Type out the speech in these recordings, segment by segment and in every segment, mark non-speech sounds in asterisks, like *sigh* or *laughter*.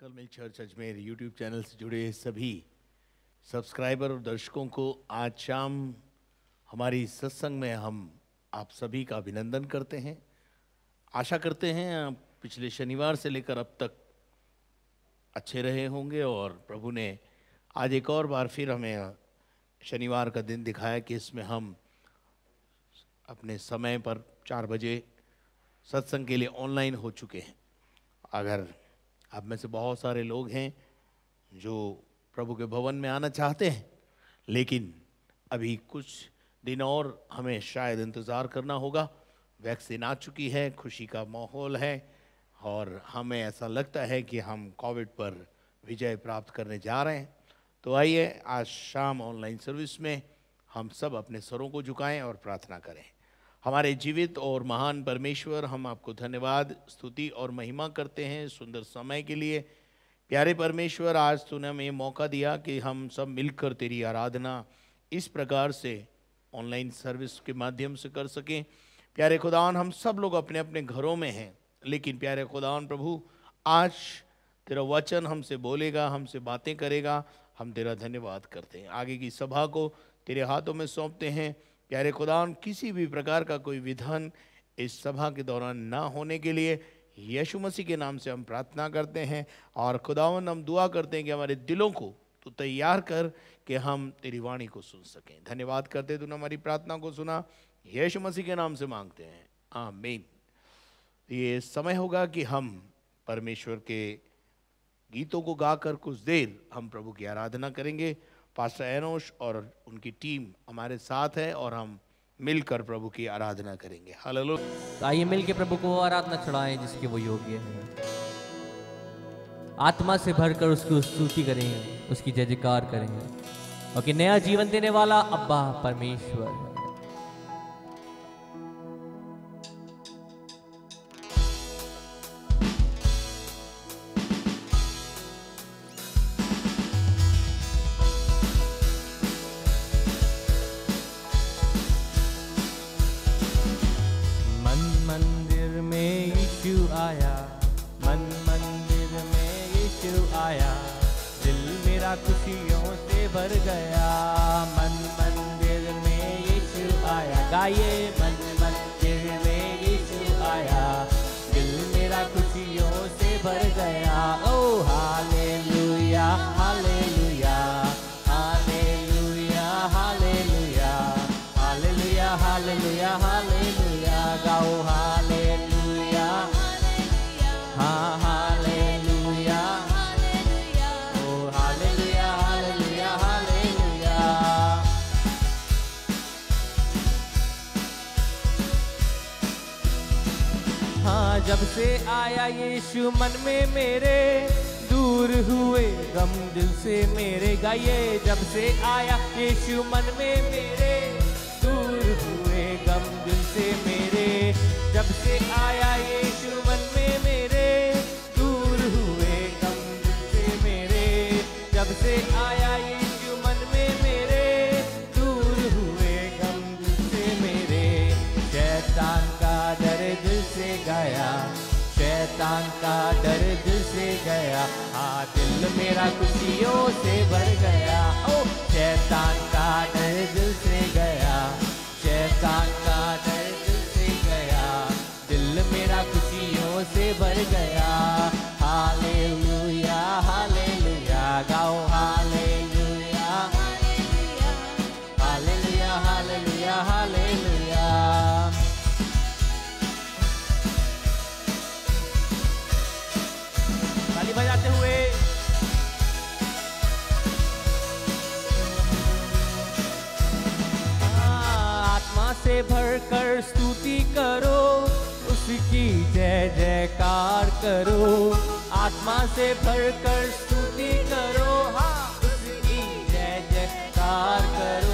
Found mill church Ajmer YouTube channel से जुड़े सभी सब्सक्राइबर और दर्शकों को आज शाम हमारी सत्संग में हम आप सभी का अभिनंदन करते हैं आशा करते हैं पिछले शनिवार से लेकर अब तक अच्छे रहे होंगे और प्रभु ने आज एक और बार फिर हमें शनिवार का दिन दिखाया कि इसमें हम अपने समय पर चार बजे सत्संग के लिए ऑनलाइन हो चुके हैं अगर आप में से बहुत सारे लोग हैं जो प्रभु के भवन में आना चाहते हैं लेकिन अभी कुछ दिन और हमें शायद इंतज़ार करना होगा वैक्सीन आ चुकी है खुशी का माहौल है और हमें ऐसा लगता है कि हम कोविड पर विजय प्राप्त करने जा रहे हैं तो आइए आज शाम ऑनलाइन सर्विस में हम सब अपने सरों को झुकाएं और प्रार्थना करें हमारे जीवित और महान परमेश्वर हम आपको धन्यवाद स्तुति और महिमा करते हैं सुंदर समय के लिए प्यारे परमेश्वर आज तूने हमें मौका दिया कि हम सब मिलकर तेरी आराधना इस प्रकार से ऑनलाइन सर्विस के माध्यम से कर सकें प्यारे खुदावन हम सब लोग अपने अपने घरों में हैं लेकिन प्यारे खुदावन प्रभु आज तेरा वचन हमसे बोलेगा हमसे बातें करेगा हम तेरा धन्यवाद करते हैं आगे की सभा को तेरे हाथों में सौंपते हैं प्यारे खुदावन किसी भी प्रकार का कोई विधान इस सभा के दौरान ना होने के लिए यीशु मसीह के नाम से हम प्रार्थना करते हैं और खुदावन हम दुआ करते हैं कि हमारे दिलों को तो तैयार कर कि हम तेरी वाणी को सुन सकें धन्यवाद करते तूने हमारी प्रार्थना को सुना यीशु मसीह के नाम से मांगते हैं आमीन ये समय होगा कि हम परमेश्वर के गीतों को गाकर कुछ देर हम प्रभु की आराधना करेंगे पास्टर एनोश और उनकी टीम हमारे साथ है और हम मिलकर प्रभु की आराधना करेंगे हालेलुया तो आइए मिलकर प्रभु को आराधना चढ़ाएं जिसके वो योग्य है आत्मा से भरकर उसकी स्तुति करेंगे उसकी जय जयकार करेंगे और नया जीवन देने वाला अब्बा परमेश्वर है Oh, हाँ, भरकर स्तुति करो उसकी जय जयकार करो आत्मा से भरकर स्तुति I'll it.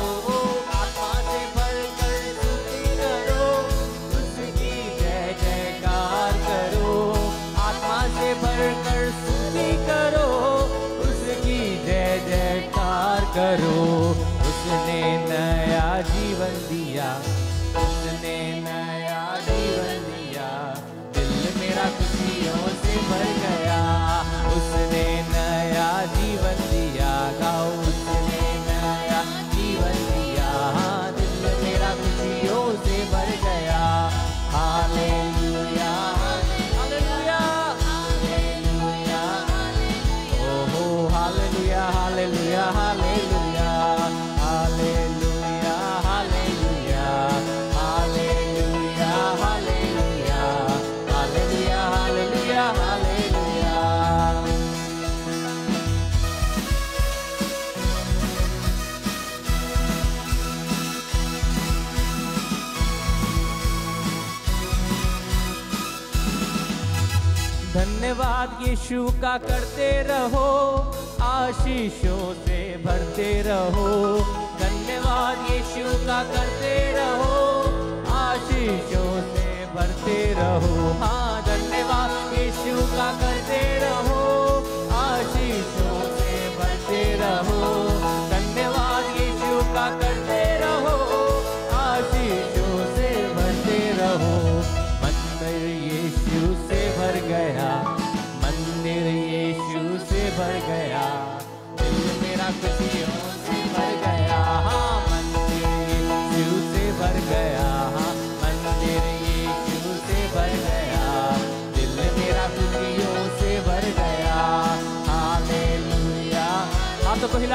यीशु का करते रहो आशीषों से भरते रहो धन्यवाद यीशु का करते रहो आशीषों से भरते रहो हाँ धन्यवाद यीशु का करते रहो आशीषों से भरते रहो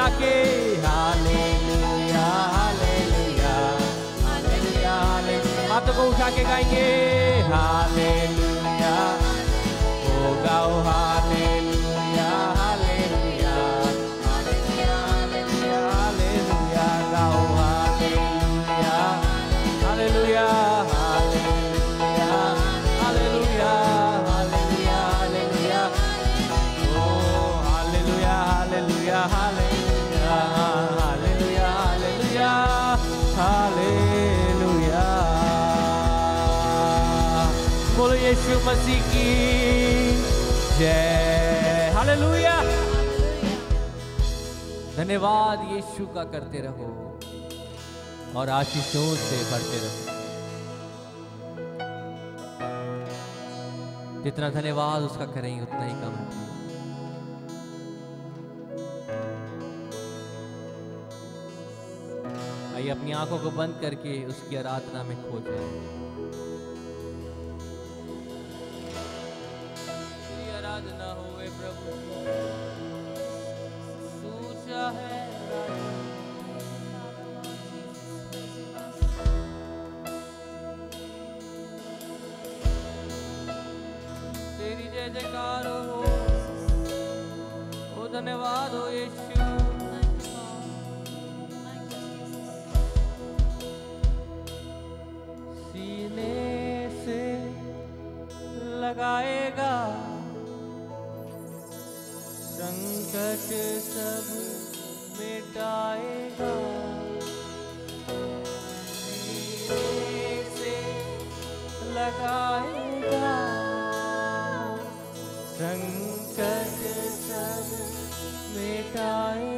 दुनिया के हालेलुया हालेलुया हालेलुया हालेलुया को उठा के गाएंगे मसीह की जय हालेलुया धन्यवाद यीशु का करते रहो और आशीषों से भरते रहो जितना धन्यवाद उसका करेंगे उतना ही कम आइए अपनी आंखों को बंद करके उसकी आराधना में खो जाए लगाएगा संकट सब मिटाएगा से लगाएगा संकट सब मिटाएगा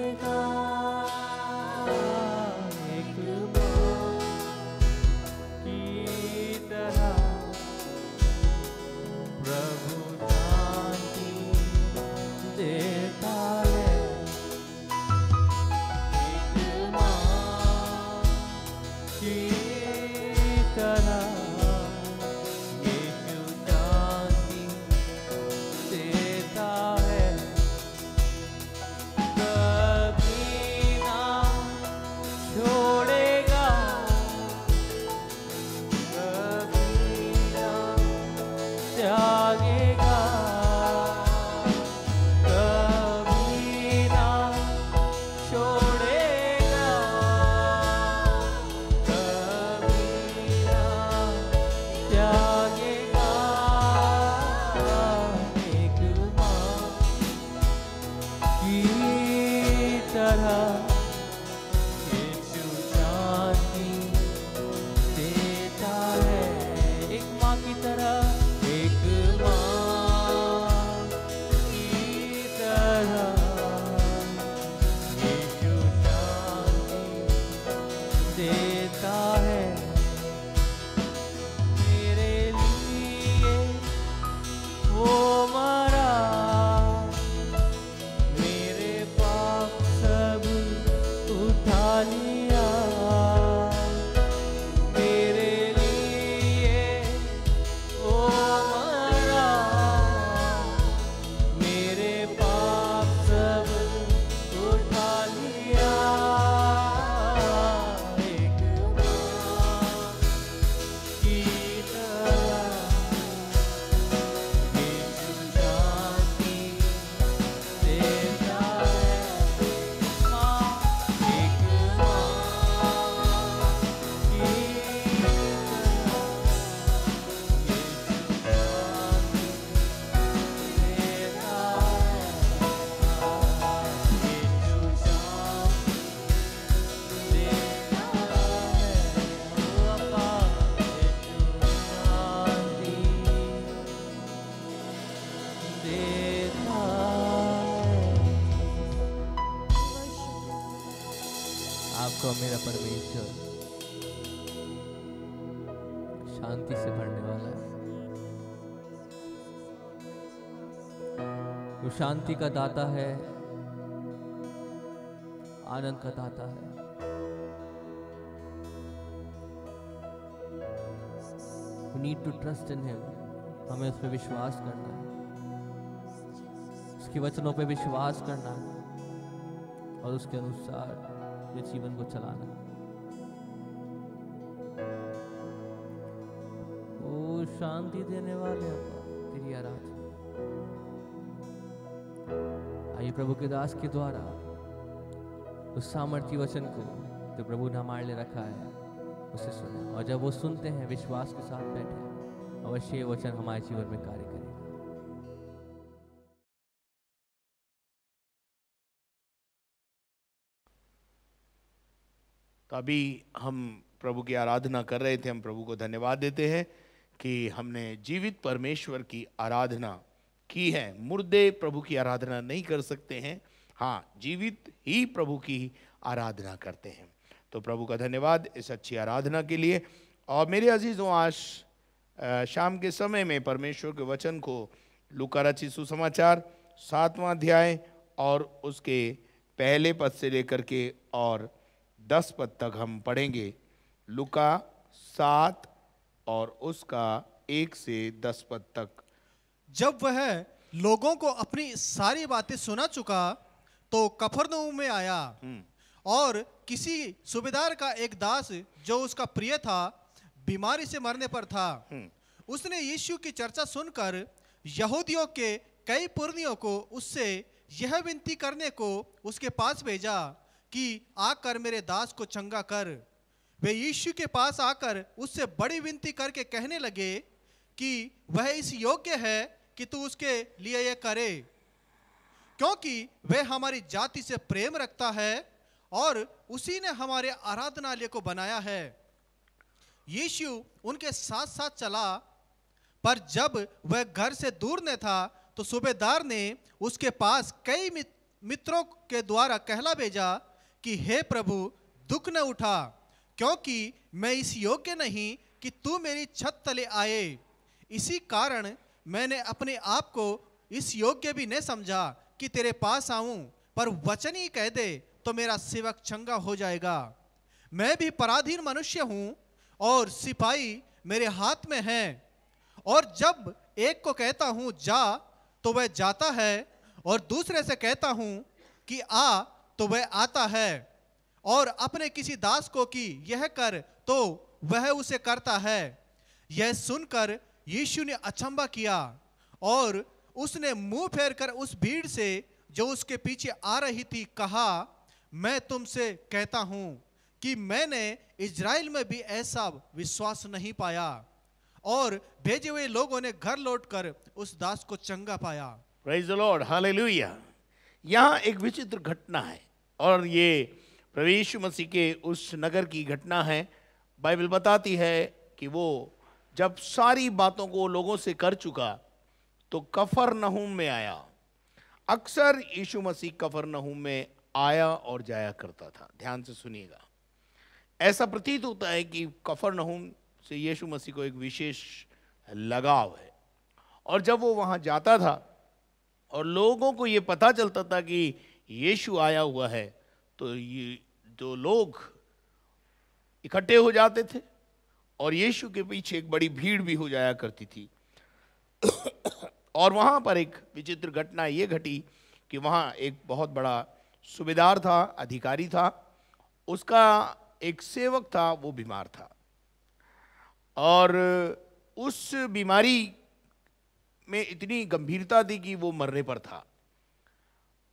मेरा परमेश्वर शांति से भरने वाला है वो शांति का दाता है आनंद का दाता है We need to trust in हमें उस पर विश्वास करना है उसके वचनों पर विश्वास करना है और उसके अनुसार अपने जीवन को चलाना ओ शांति देने वाले तेरी आराधना आइए प्रभु के दास के द्वारा उस सामर्थ्य वचन को जो प्रभु ने हमारे लिए रखा है उसे सुने और जब वो सुनते हैं विश्वास के साथ बैठे अवश्य वचन हमारे जीवन में कार्य करें तो अभी हम प्रभु की आराधना कर रहे थे हम प्रभु को धन्यवाद देते हैं कि हमने जीवित परमेश्वर की आराधना की है मुर्दे प्रभु की आराधना नहीं कर सकते हैं हाँ जीवित ही प्रभु की आराधना करते हैं तो प्रभु का धन्यवाद इस अच्छी आराधना के लिए और मेरे अजीज़ों आज शाम के समय में परमेश्वर के वचन को लुकाराची सुसमाचार सातवां अध्याय और उसके पहले पद से लेकर के और दस पद तक हम पढ़ेंगे लुका सात और उसका एक से दस पद तक जब वह लोगों को अपनी सारी बातें सुना चुका तो कफरनऊ में आया हम्म। और किसी सूबेदार का एक दास जो उसका प्रिय था बीमारी से मरने पर था हम्म। उसने यीशु की चर्चा सुनकर यहूदियों के कई पुर्णियों को उससे यह विनती करने को उसके पास भेजा कि आकर मेरे दास को चंगा कर वे यीशु के पास आकर उससे बड़ी विनती करके कहने लगे कि वह इस योग्य है कि तू उसके लिए यह करे क्योंकि वह हमारी जाति से प्रेम रखता है और उसी ने हमारे आराधनालय को बनाया है यीशु उनके साथ साथ चला पर जब वह घर से दूर ने था तो सूबेदार ने उसके पास कई मित्रों के द्वारा कहला भेजा कि हे प्रभु दुख न उठा क्योंकि मैं इस योग्य नहीं कि तू मेरी छत तले आए इसी कारण मैंने अपने आप को इस योग्य भी नहीं समझा कि तेरे पास आऊं पर वचन ही कह दे तो मेरा सेवक चंगा हो जाएगा मैं भी पराधीन मनुष्य हूं और सिपाही मेरे हाथ में है और जब एक को कहता हूं जा तो वह जाता है और दूसरे से कहता हूं कि आ तो वह आता है और अपने किसी दास को कि यह कर तो वह उसे करता है यह सुनकर यीशु ने अचंबा किया और उसने मुंह फेर कर उस भीड़ से जो उसके पीछे आ रही थी कहा मैं तुमसे कहता हूं कि मैंने इज़राइल में भी ऐसा विश्वास नहीं पाया और भेजे हुए लोगों ने घर लौटकर उस दास को चंगा पाया प्रेज द लॉर्ड हालेलुया यहां एक विचित्र घटना है और ये प्रवेश मसीह के उस नगर की घटना है बाइबल बताती है कि वो जब सारी बातों को लोगों से कर चुका तो कफर नहूम में आया अक्सर यीशु मसीह कफर नहूम में आया और जाया करता था ध्यान से सुनिएगा ऐसा प्रतीत होता है कि कफर नहूम से यीशु मसीह को एक विशेष लगाव है और जब वो वहाँ जाता था और लोगों को ये पता चलता था कि यीशु आया हुआ है तो ये जो लोग इकट्ठे हो जाते थे और यीशु के पीछे एक बड़ी भीड़ भी हो जाया करती थी और वहाँ पर एक विचित्र घटना ये घटी कि वहाँ एक बहुत बड़ा सूबेदार था अधिकारी था उसका एक सेवक था वो बीमार था और उस बीमारी में इतनी गंभीरता थी कि वो मरने पर था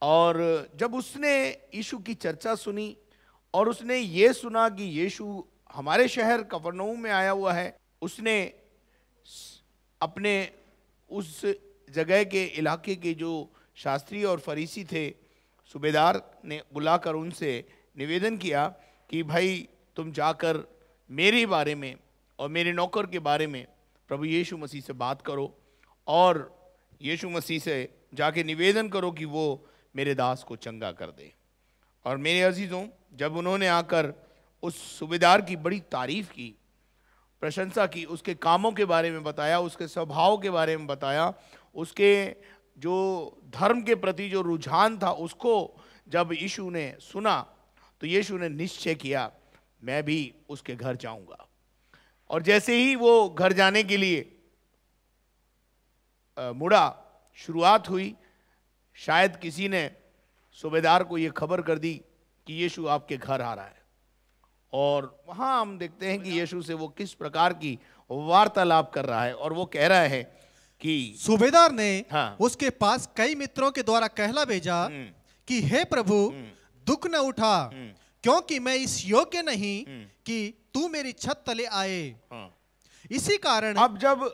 और जब उसने यीशु की चर्चा सुनी और उसने ये सुना कि यीशु हमारे शहर कफरनऊ में आया हुआ है उसने अपने उस जगह के इलाके के जो शास्त्री और फरीसी थे सूबेदार ने बुलाकर उनसे निवेदन किया कि भाई तुम जाकर मेरे बारे में और मेरे नौकर के बारे में प्रभु यीशु मसीह से बात करो और यीशु मसीह से जाके निवेदन करो कि वो मेरे दास को चंगा कर दे और मेरे अजीज़ों जब उन्होंने आकर उस सूबेदार की बड़ी तारीफ़ की प्रशंसा की उसके कामों के बारे में बताया उसके स्वभाव के बारे में बताया उसके जो धर्म के प्रति जो रुझान था उसको जब यीशु ने सुना तो यीशु ने निश्चय किया मैं भी उसके घर जाऊंगा और जैसे ही वो घर जाने के लिए मुड़ा शुरुआत हुई शायद किसी ने सूबेदार को ये खबर कर दी कि यीशु आपके घर आ रहा है और वहाँ हम देखते हैं कि यीशु से वो किस प्रकार की वार्तालाप कर रहा है और वो कह रहा है कि सूबेदार ने हाँ, उसके पास कई मित्रों के द्वारा कहला भेजा हम्म। कि हे प्रभु हम्म। दुख न उठा हम्म। क्योंकि मैं इस योग्य नहीं कि तू मेरी छत तले आए हाँ। इसी कारण अब जब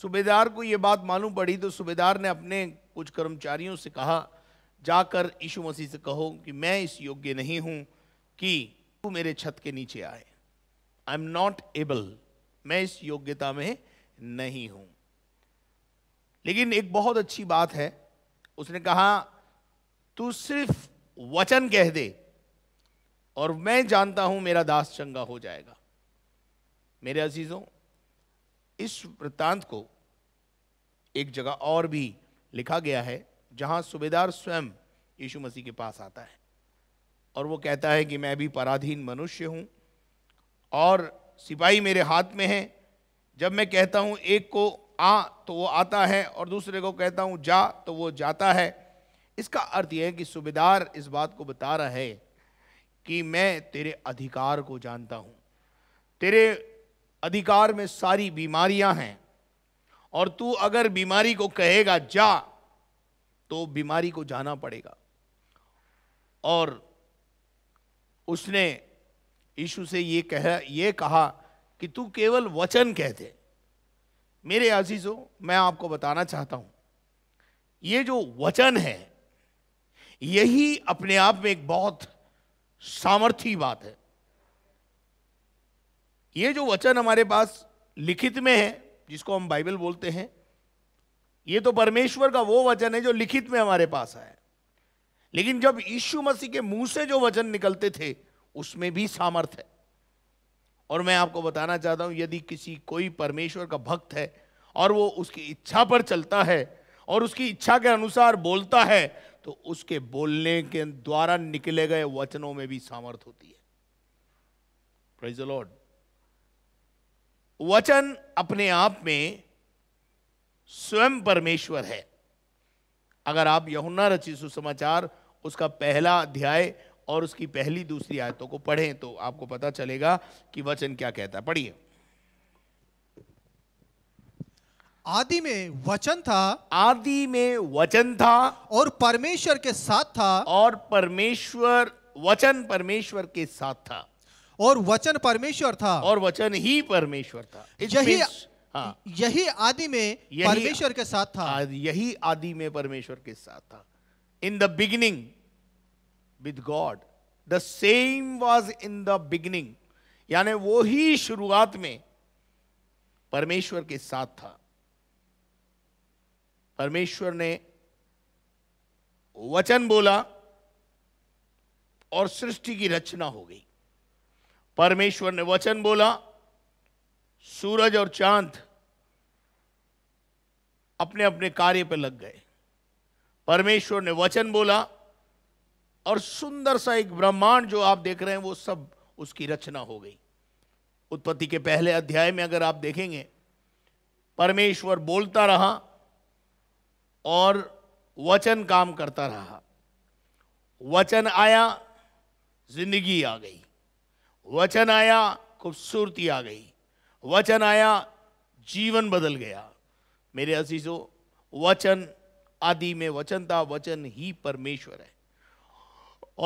सूबेदार को यह बात मालूम पड़ी तो सूबेदार ने अपने कुछ कर्मचारियों से कहा जाकर यीशु मसीह से कहो कि मैं इस योग्य नहीं हूं कि तू मेरे छत के नीचे आए आई एम नॉट एबल मैं इस योग्यता में नहीं हूं लेकिन एक बहुत अच्छी बात है उसने कहा तू सिर्फ वचन कह दे और मैं जानता हूं मेरा दास चंगा हो जाएगा मेरे अजीजों इस वृत्तांत को एक जगह और भी लिखा गया है जहाँ सुबेदार स्वयं यीशु मसीह के पास आता है और वो कहता है कि मैं भी पराधीन मनुष्य हूँ और सिपाही मेरे हाथ में है जब मैं कहता हूँ एक को आ तो वो आता है और दूसरे को कहता हूँ जा तो वो जाता है इसका अर्थ यह है कि सुबेदार इस बात को बता रहा है कि मैं तेरे अधिकार को जानता हूँ तेरे अधिकार में सारी बीमारियाँ हैं और तू अगर बीमारी को कहेगा जा तो बीमारी को जाना पड़ेगा और उसने यीशु से ये कह ये कहा कि तू केवल वचन कहते मेरे अजीजों मैं आपको बताना चाहता हूं ये जो वचन है यही अपने आप में एक बहुत सामर्थी बात है ये जो वचन हमारे पास लिखित में है जिसको हम बाइबल बोलते हैं ये तो परमेश्वर का वो वचन है जो लिखित में हमारे पास है लेकिन जब यीशु मसीह के मुंह से जो वचन निकलते थे उसमें भी सामर्थ है और मैं आपको बताना चाहता हूं यदि किसी कोई परमेश्वर का भक्त है और वो उसकी इच्छा पर चलता है और उसकी इच्छा के अनुसार बोलता है तो उसके बोलने के द्वारा निकले गए वचनों में भी सामर्थ होती है प्रेज लॉर्ड वचन अपने आप में स्वयं परमेश्वर है अगर आप यहुना रची सुसमाचार उसका पहला अध्याय और उसकी पहली दूसरी आयतों को पढ़ें तो आपको पता चलेगा कि वचन क्या कहता है पढ़िए आदि में वचन था आदि में वचन था और परमेश्वर के साथ था और परमेश्वर वचन परमेश्वर के साथ था और वचन परमेश्वर था और वचन ही परमेश्वर था यही हाँ, यही आदि में परमेश्वर के साथ था यही आदि में परमेश्वर के साथ था in the beginning with God the same was in the beginning यानी वो ही शुरुआत में परमेश्वर के साथ था परमेश्वर ने वचन बोला और सृष्टि की रचना हो गई परमेश्वर ने वचन बोला सूरज और चांद अपने अपने कार्य पर लग गए परमेश्वर ने वचन बोला और सुंदर सा एक ब्रह्मांड जो आप देख रहे हैं वो सब उसकी रचना हो गई उत्पत्ति के पहले अध्याय में अगर आप देखेंगे परमेश्वर बोलता रहा और वचन काम करता रहा वचन आया जिंदगी आ गई वचन आया खूबसूरती आ गई वचन आया जीवन बदल गया मेरे अजीजों वचन आदि में वचन था वचन ही परमेश्वर है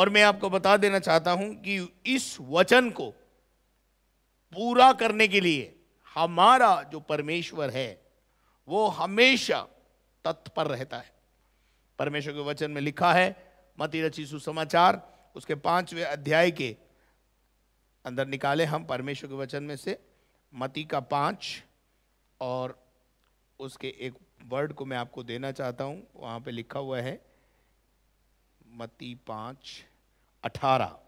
और मैं आपको बता देना चाहता हूं कि इस वचन को पूरा करने के लिए हमारा जो परमेश्वर है वो हमेशा तत्पर रहता है परमेश्वर के वचन में लिखा है मती रची सुसमाचार उसके पांचवें अध्याय के अंदर निकाले हम परमेश्वर के वचन में से मती का पांच और उसके एक वर्ड को मैं आपको देना चाहता हूँ वहाँ पे लिखा हुआ है मती पांच अठारह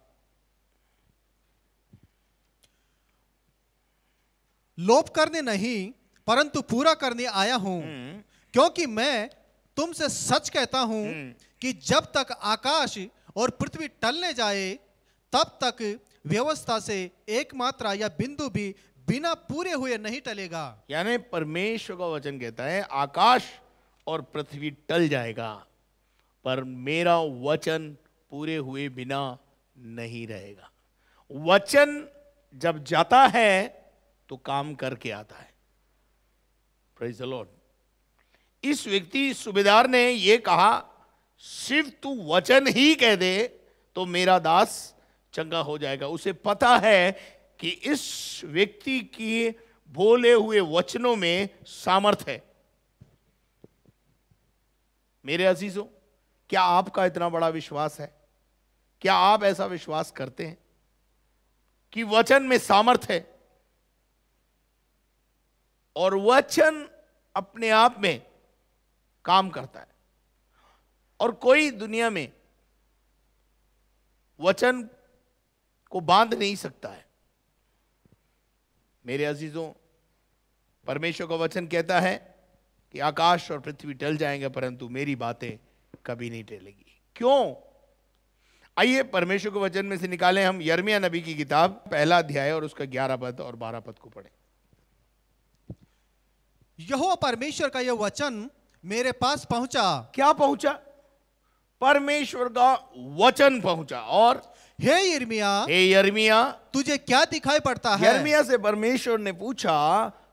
लोप करने नहीं परंतु पूरा करने आया हूं हम्म। क्योंकि मैं तुमसे सच कहता हूं हम्म। कि जब तक आकाश और पृथ्वी टलने जाए तब तक व्यवस्था से एकमात्रा या बिंदु भी बिना पूरे हुए नहीं टलेगा यानी परमेश्वर का वचन कहता है आकाश और पृथ्वी टल जाएगा पर मेरा वचन पूरे हुए बिना नहीं रहेगा वचन जब जाता है तो काम करके आता है प्रेज द लॉर्ड इस व्यक्ति सुबेदार ने यह कहा सिर्फ तू वचन ही कह दे तो मेरा दास चंगा हो जाएगा उसे पता है कि इस व्यक्ति की बोले हुए वचनों में सामर्थ है मेरे अजीजों क्या आपका इतना बड़ा विश्वास है क्या आप ऐसा विश्वास करते हैं कि वचन में सामर्थ है और वचन अपने आप में काम करता है और कोई दुनिया में वचन को बांध नहीं सकता है मेरे अजीजों परमेश्वर का वचन कहता है कि आकाश और पृथ्वी टल जाएंगे परंतु मेरी बातें कभी नहीं टलेगी क्यों आइए परमेश्वर के वचन में से निकालें हम यर्मिया नबी की किताब पहला अध्याय और उसका ग्यारह पद और बारह पद को पढ़ें यहो परमेश्वर का यह वचन मेरे पास पहुंचा क्या पहुंचा परमेश्वर का वचन पहुंचा और हे यर्मिया हे यर्मिया तुझे क्या दिखाई पड़ता है यर्मिया से परमेश्वर ने पूछा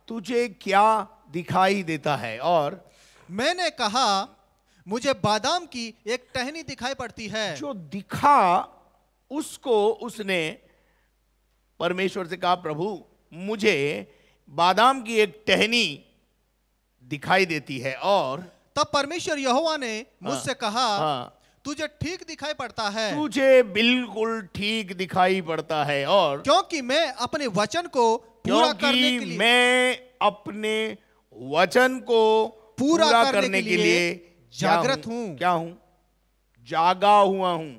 तुझे क्या दिखाई देता है और मैंने कहा मुझे बादाम की एक टहनी दिखाई पड़ती है जो दिखा उसको उसने परमेश्वर से कहा प्रभु मुझे बादाम की एक टहनी दिखाई देती है और तब परमेश्वर यहोवा ने हाँ, मुझसे कहा हाँ, तुझे ठीक दिखाई पड़ता है तुझे बिल्कुल ठीक दिखाई पड़ता है और क्योंकि मैं अपने वचन को पूरा करने के लिए मैं अपने वचन को पूरा, पूरा करने, करने के लिए जागृत हूं क्या हूं जागा हुआ हूं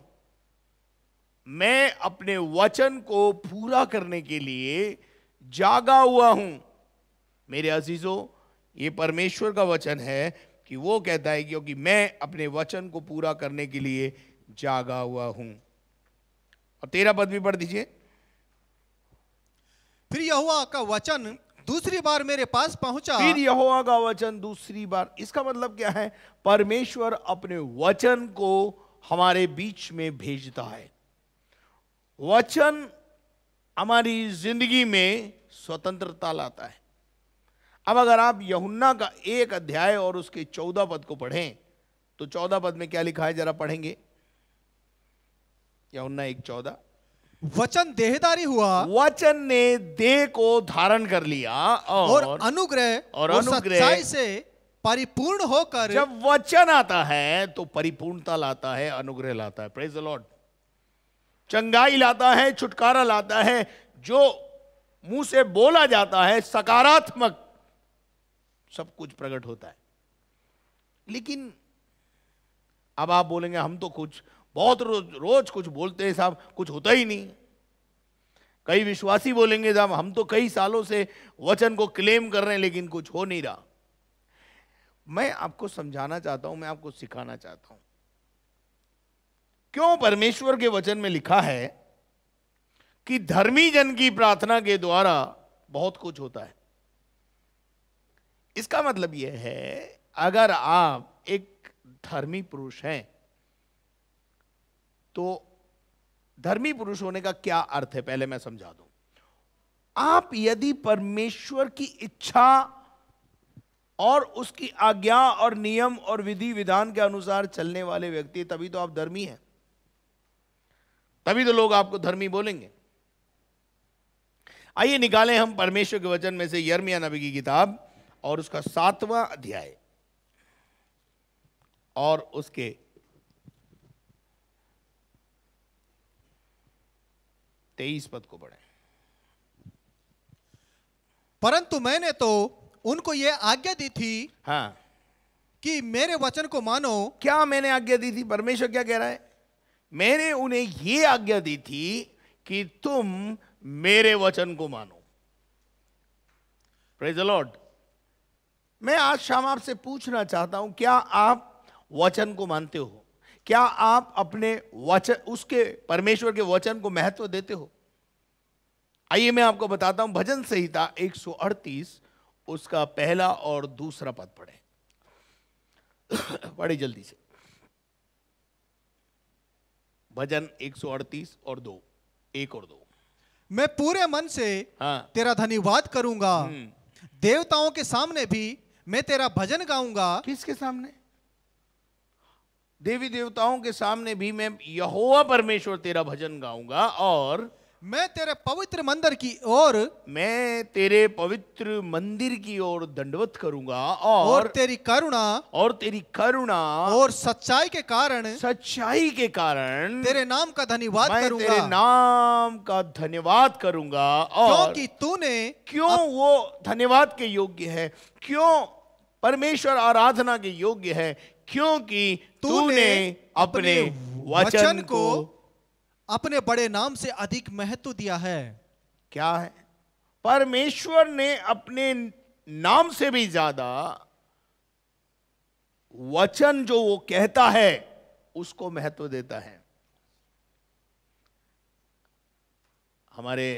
मैं अपने वचन को पूरा करने के लिए जागा हुआ हूं मेरे अजीजों ये परमेश्वर का वचन है कि वो कहता है क्योंकि मैं अपने वचन को पूरा करने के लिए जागा हुआ हूं और तेरा पद भी पढ़ दीजिए फिर यहुआ का वचन दूसरी बार मेरे पास पहुंचा फिर यहोवा का वचन दूसरी बार इसका मतलब क्या है परमेश्वर अपने वचन को हमारे बीच में भेजता है वचन हमारी जिंदगी में स्वतंत्रता लाता है अब अगर आप यहुन्ना का एक अध्याय और उसके चौदह पद को पढ़ें तो चौदह पद में क्या लिखा है जरा पढ़ेंगे यहुन्ना एक चौदह वचन देहदारी हुआ वचन ने देह को धारण कर लिया और, और अनुग्रह और, और अनुग्रह से परिपूर्ण होकर जब वचन आता है तो परिपूर्णता लाता है अनुग्रह लाता है प्रेज द लॉर्ड चंगाई लाता है छुटकारा लाता है जो मुंह से बोला जाता है सकारात्मक सब कुछ प्रकट होता है लेकिन अब आप बोलेंगे हम तो कुछ बहुत रोज रोज कुछ बोलते हैं साहब कुछ होता ही नहीं कई विश्वासी बोलेंगे साहब हम तो कई सालों से वचन को क्लेम कर रहे हैं लेकिन कुछ हो नहीं रहा मैं आपको समझाना चाहता हूं मैं आपको सिखाना चाहता हूं क्यों परमेश्वर के वचन में लिखा है कि धर्मी जन की प्रार्थना के द्वारा बहुत कुछ होता है इसका मतलब यह है अगर आप एक धर्मी पुरुष हैं तो धर्मी पुरुष होने का क्या अर्थ है पहले मैं समझा दूं आप यदि परमेश्वर की इच्छा और उसकी आज्ञा और नियम और विधि विधान के अनुसार चलने वाले व्यक्ति तभी तो आप धर्मी हैं तभी तो लोग आपको धर्मी बोलेंगे आइए निकालें हम परमेश्वर के वचन में से यर्मिया नबी की किताब और उसका सातवां अध्याय और उसके तेईस पद को पढ़े परंतु मैंने तो उनको यह आज्ञा दी थी हाँ कि मेरे वचन को मानो क्या मैंने आज्ञा दी थी परमेश्वर क्या कह रहा है मैंने उन्हें यह आज्ञा दी थी कि तुम मेरे वचन को मानो प्रेज लॉर्ड मैं आज शाम आपसे पूछना चाहता हूं क्या आप वचन को मानते हो क्या आप अपने वचन उसके परमेश्वर के वचन को महत्व देते हो आइए मैं आपको बताता हूं भजन संहिता 138 उसका पहला और दूसरा पद पढ़े बड़े जल्दी से भजन 138 और दो एक और दो मैं पूरे मन से हाँ। तेरा धन्यवाद करूंगा हम्म। देवताओं के सामने भी मैं तेरा भजन गाऊंगा किसके सामने देवी देवताओं के सामने भी मैं यहोवा परमेश्वर तेरा भजन गाऊंगा और मैं तेरे पवित्र मंदिर की ओर मैं तेरे पवित्र मंदिर की ओर दंडवत करूंगा और, और तेरी करुणा और तेरी करुणा और सच्चाई के कारण सच्चाई के कारण तेरे नाम का धन्यवाद करूंगा तेरे नाम का धन्यवाद करूंगा और क्योंकि तूने क्यों अप... वो धन्यवाद के योग्य है क्यों परमेश्वर आराधना के योग्य है क्योंकि तूने अपने वचन को अपने बड़े नाम से अधिक महत्व दिया है क्या है परमेश्वर ने अपने नाम से भी ज्यादा वचन जो वो कहता है उसको महत्व देता है हमारे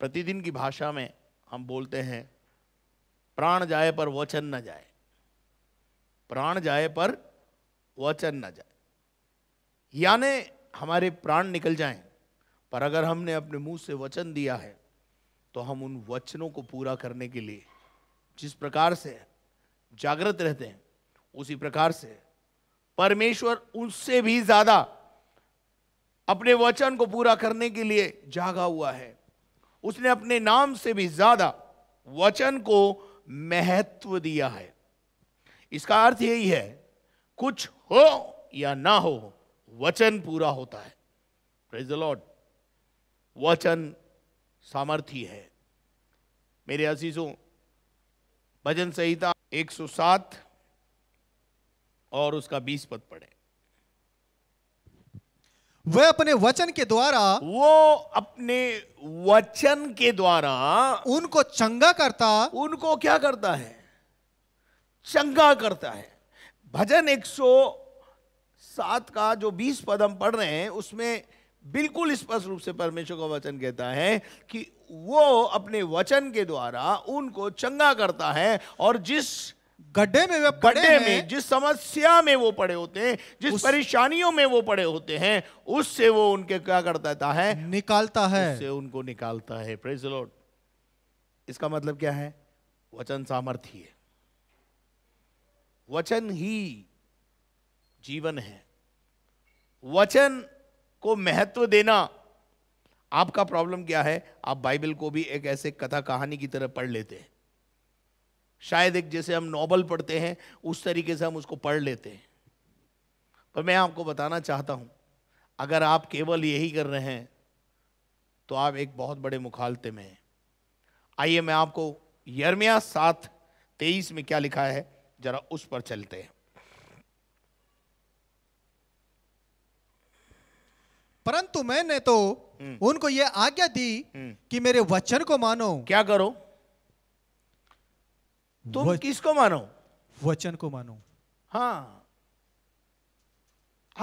प्रतिदिन की भाषा में हम बोलते हैं प्राण जाए पर वचन न जाए प्राण जाए पर वचन न जाए यानी हमारे प्राण निकल जाएं पर अगर हमने अपने मुंह से वचन दिया है तो हम उन वचनों को पूरा करने के लिए जिस प्रकार से जागृत रहते हैं उसी प्रकार से परमेश्वर उससे भी ज्यादा अपने वचन को पूरा करने के लिए जागा हुआ है उसने अपने नाम से भी ज्यादा वचन को महत्व दिया है इसका अर्थ यही है कुछ हो या ना हो वचन पूरा होता है प्रेज द लॉर्ड वचन सामर्थी है मेरे अजीजों भजन संहिता 107 और उसका 20 पद पढ़े वह अपने वचन के द्वारा वो अपने वचन के द्वारा उनको चंगा करता उनको क्या करता है चंगा करता है भजन एक सौ सात का जो बीस पद हम पढ़ रहे हैं उसमें बिल्कुल स्पष्ट रूप से परमेश्वर का वचन कहता है कि वो अपने वचन के द्वारा उनको चंगा करता है और जिस गड्ढे में वे गड्ढे में जिस समस्या में वो पड़े होते हैं जिस परेशानियों में वो पड़े होते हैं उससे वो उनके क्या करता है निकालता है उससे उनको निकालता है प्रेज लॉर्ड इसका मतलब क्या है वचन सामर्थ्य वचन ही जीवन है वचन को महत्व देना आपका प्रॉब्लम क्या है आप बाइबल को भी एक ऐसे कथा कहानी की तरह पढ़ लेते हैं शायद एक जैसे हम नॉवल पढ़ते हैं उस तरीके से हम उसको पढ़ लेते हैं पर मैं आपको बताना चाहता हूं अगर आप केवल यही कर रहे हैं तो आप एक बहुत बड़े मुखालते में हैं आइए मैं आपको यरमिया सात तेईस में क्या लिखा है जरा उस पर चलते हैं परंतु मैंने तो हम्म। उनको यह आज्ञा दी हम्म। कि मेरे वचन को मानो क्या करो तुम वच... किसको मानो वचन को मानो हाँ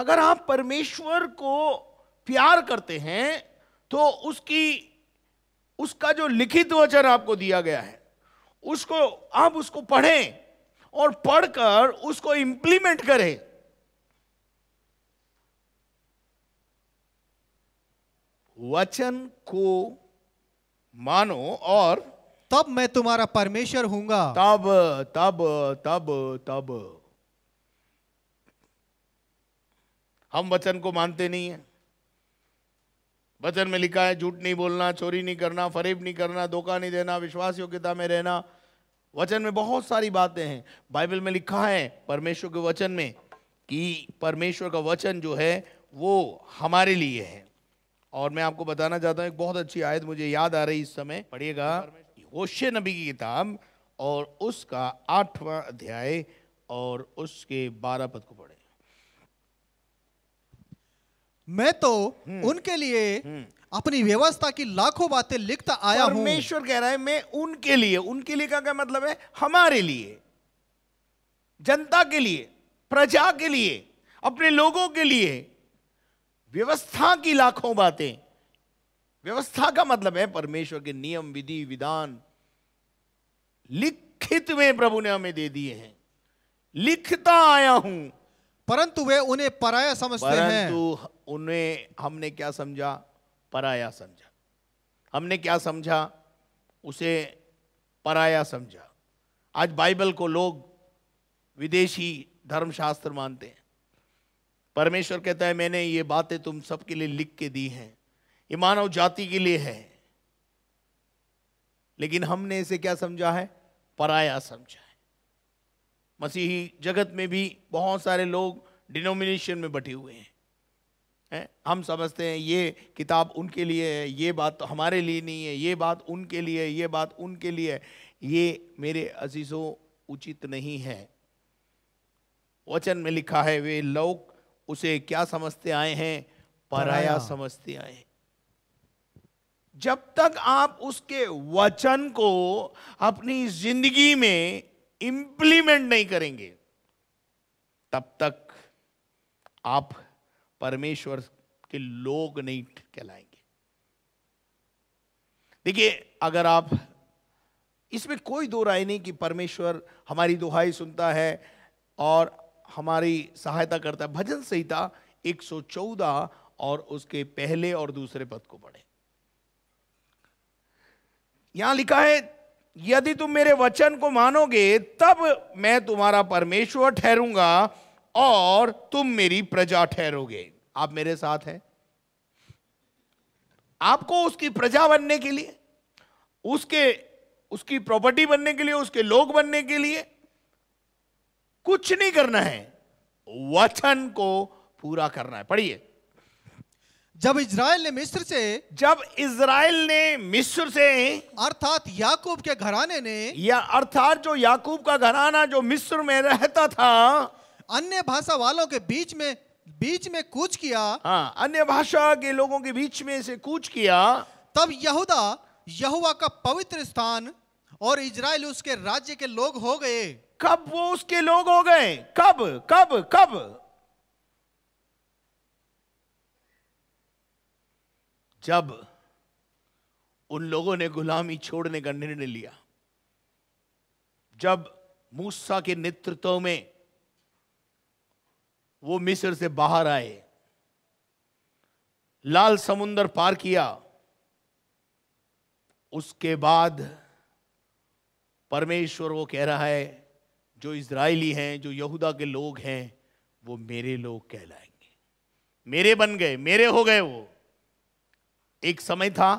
अगर आप परमेश्वर को प्यार करते हैं तो उसकी उसका जो लिखित वचन आपको दिया गया है उसको आप उसको पढ़ें और पढ़कर उसको इंप्लीमेंट करें वचन को मानो और तब मैं तुम्हारा परमेश्वर हूंगा तब तब तब तब हम वचन को मानते नहीं है वचन में लिखा है झूठ नहीं बोलना चोरी नहीं करना फरेब नहीं करना धोखा नहीं देना विश्वास योग्यता में रहना वचन में बहुत सारी बातें हैं बाइबल में लिखा है परमेश्वर के वचन में कि परमेश्वर का वचन जो है वो हमारे लिए है और मैं आपको बताना चाहता हूँ एक बहुत अच्छी आयत मुझे याद आ रही इस समय पढ़िएगा होशे नबी की किताब और उसका आठवां अध्याय और उसके बारह पद को पढ़े मैं तो हम्म। उनके लिए हम्म। अपनी व्यवस्था की लाखों बातें लिखता आया हूं परमेश्वर कह रहा है मैं उनके लिए उनके लिए का क्या मतलब है हमारे लिए जनता के लिए प्रजा के लिए अपने लोगों के लिए व्यवस्था की लाखों बातें व्यवस्था का मतलब है परमेश्वर के नियम विधि विधान लिखित में प्रभु ने हमें दे दिए हैं लिखता आया हूं परंतु वे उन्हें पराया समझते हैं परंतु उन्हें हमने क्या समझा पराया समझा हमने क्या समझा उसे पराया समझा आज बाइबल को लोग विदेशी धर्मशास्त्र मानते हैं परमेश्वर कहता है मैंने ये बातें तुम सबके लिए लिख के दी हैं ये मानव जाति के लिए है लेकिन हमने इसे क्या समझा है पराया समझा है मसीही जगत में भी बहुत सारे लोग डिनोमिनेशन में बटे हुए हैं है? हम समझते हैं ये किताब उनके लिए है ये बात तो हमारे लिए नहीं है ये बात उनके लिए है ये बात उनके लिए है ये मेरे अजीज़ों उचित नहीं है वचन में लिखा है वे लोग उसे क्या समझते आए हैं पराया समझते आए हैं जब तक आप उसके वचन को अपनी जिंदगी में इंप्लीमेंट नहीं करेंगे तब तक आप परमेश्वर के लोग नहीं कहलाएंगे देखिए अगर आप इसमें कोई दो राय नहीं कि परमेश्वर हमारी दुहाई सुनता है और हमारी सहायता करता है भजन संहिता 114 और उसके पहले और दूसरे पद को पढ़े यहां लिखा है यदि तुम मेरे वचन को मानोगे तब मैं तुम्हारा परमेश्वर ठहरूंगा और तुम मेरी प्रजा ठहरोगे आप मेरे साथ हैं आपको उसकी प्रजा बनने के लिए उसके उसकी प्रॉपर्टी बनने के लिए उसके लोग बनने के लिए कुछ नहीं करना है वचन को पूरा करना है पढ़िए जब इज़राइल ने मिस्र से जब इज़राइल ने मिस्र से अर्थात याकूब के घराने ने या अर्थात जो याकूब का घराना जो मिस्र में रहता था अन्य भाषा वालों के बीच में बीच में कूच किया हाँ अन्य भाषा के लोगों के बीच में से कूच किया तब यहूदा यहुआ का पवित्र स्थान और इज़राइल उसके राज्य के लोग हो गए कब वो उसके लोग हो गए कब कब कब जब उन लोगों ने गुलामी छोड़ने का निर्णय लिया जब मूसा के नेतृत्व में वो मिस्र से बाहर आए लाल समुंदर पार किया उसके बाद परमेश्वर वो कह रहा है जो इसराइली हैं जो यहूदा के लोग हैं वो मेरे लोग कहलाएंगे मेरे बन गए मेरे हो गए वो एक समय था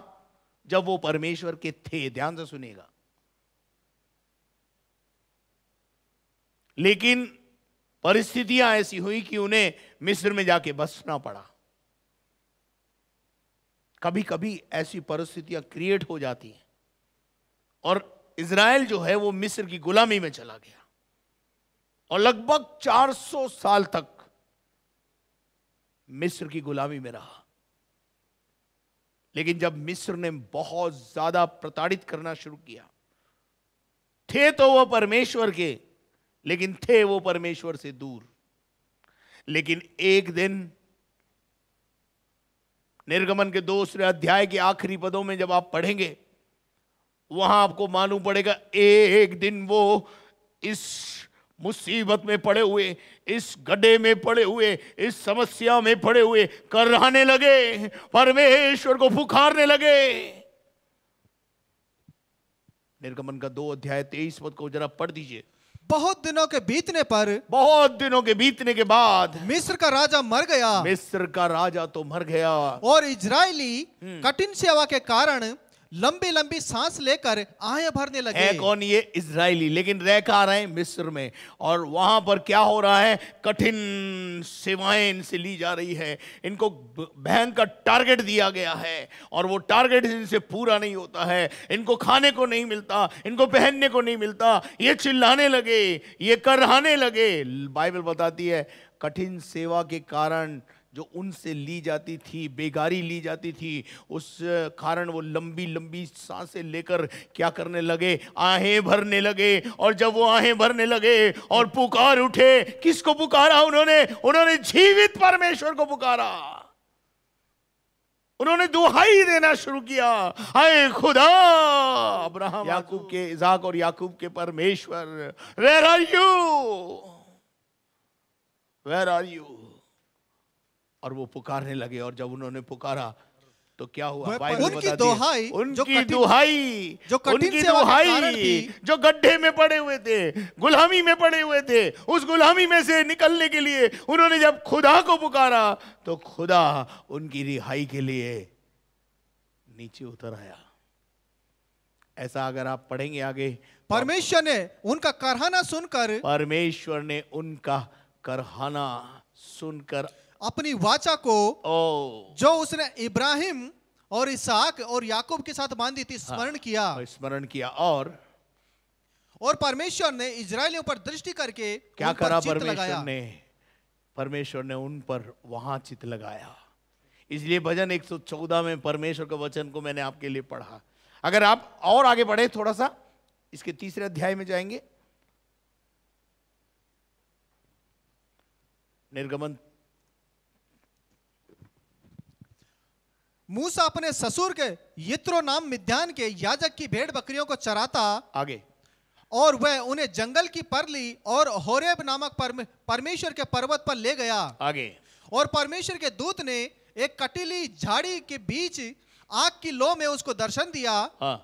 जब वो परमेश्वर के थे ध्यान से सुनेगा लेकिन परिस्थितियां ऐसी हुई कि उन्हें मिस्र में जाके बसना पड़ा कभी कभी ऐसी परिस्थितियां क्रिएट हो जाती हैं और इसराइल जो है वो मिस्र की गुलामी में चला गया और लगभग 400 साल तक मिस्र की गुलामी में रहा लेकिन जब मिस्र ने बहुत ज्यादा प्रताड़ित करना शुरू किया थे तो वो परमेश्वर के लेकिन थे वो परमेश्वर से दूर लेकिन एक दिन निर्गमन के दूसरे अध्याय के आखिरी पदों में जब आप पढ़ेंगे वहां आपको मालूम पड़ेगा एक दिन वो इस मुसीबत में पड़े हुए इस गड्ढे में पड़े हुए इस समस्या में पड़े हुए करहाने लगे परमेश्वर को फुखारने लगे निर्गमन का दो अध्याय तेईस पद को जरा पढ़ दीजिए बहुत दिनों के बीतने पर बहुत दिनों के बीतने के बाद मिस्र का राजा मर गया मिस्र का राजा तो मर गया और इजरायली हम्म। कठिन सेवा के कारण लंबी लंबी सांस लेकर आए भरने लगे है कौन ये इसराइली लेकिन रह कहा रहे हैं मिस्र में और वहां पर क्या हो रहा है कठिन सेवाएं इनसे ली जा रही है इनको बहन का टारगेट दिया गया है और वो टारगेट इनसे पूरा नहीं होता है इनको खाने को नहीं मिलता इनको पहनने को नहीं मिलता ये चिल्लाने लगे ये करहाने लगे बाइबल बताती है कठिन सेवा के कारण जो उनसे ली जाती थी बेगारी ली जाती थी उस कारण वो लंबी लंबी सांसें लेकर क्या करने लगे आहें भरने लगे और जब वो आहें भरने लगे और पुकार उठे किसको पुकारा उन्होंने उन्होंने जीवित परमेश्वर को पुकारा उन्होंने दुहाई देना शुरू किया हाय खुदा अब्राहम याकूब के इजाक और याकूब के परमेश्वर where are you where are you और वो पुकारने लगे और जब उन्होंने पुकारा तो क्या हुआ उनकी दुहाई उनकी दुहाई जो उनकी दुहाई जो गड्ढे में पड़े हुए थे गुलामी में पड़े हुए थे उस गुलामी में से निकलने के लिए उन्होंने जब खुदा को पुकारा तो खुदा उनकी रिहाई के लिए नीचे उतर आया ऐसा अगर आप पढ़ेंगे आगे तो परमेश्वर ने उनका करहाना सुनकर परमेश्वर ने उनका करहाना सुनकर अपनी वाचा को जो उसने इब्राहिम और इसाक और याकूब के साथ बांधी थी हाँ। स्मरण किया स्मरण किया और और परमेश्वर ने इसराइलियों पर दृष्टि करके क्या करा परमेश्वर ने परमेश्वर ने उन पर वहां चित लगाया इसलिए भजन 114 में परमेश्वर के वचन को मैंने आपके लिए पढ़ा अगर आप और आगे बढ़े थोड़ा सा इसके तीसरे अध्याय में जाएंगे निर्गमन मूसा अपने ससुर के यित्रो नाम मिध्यान के याजक की भेड़ बकरियों को चराता आगे और वह उन्हें जंगल की परली और होरेब नामक परमेश्वर के पर्वत पर ले गया आगे और परमेश्वर के दूत ने एक कटीली झाड़ी के बीच आग की लो में उसको दर्शन दिया हाँ।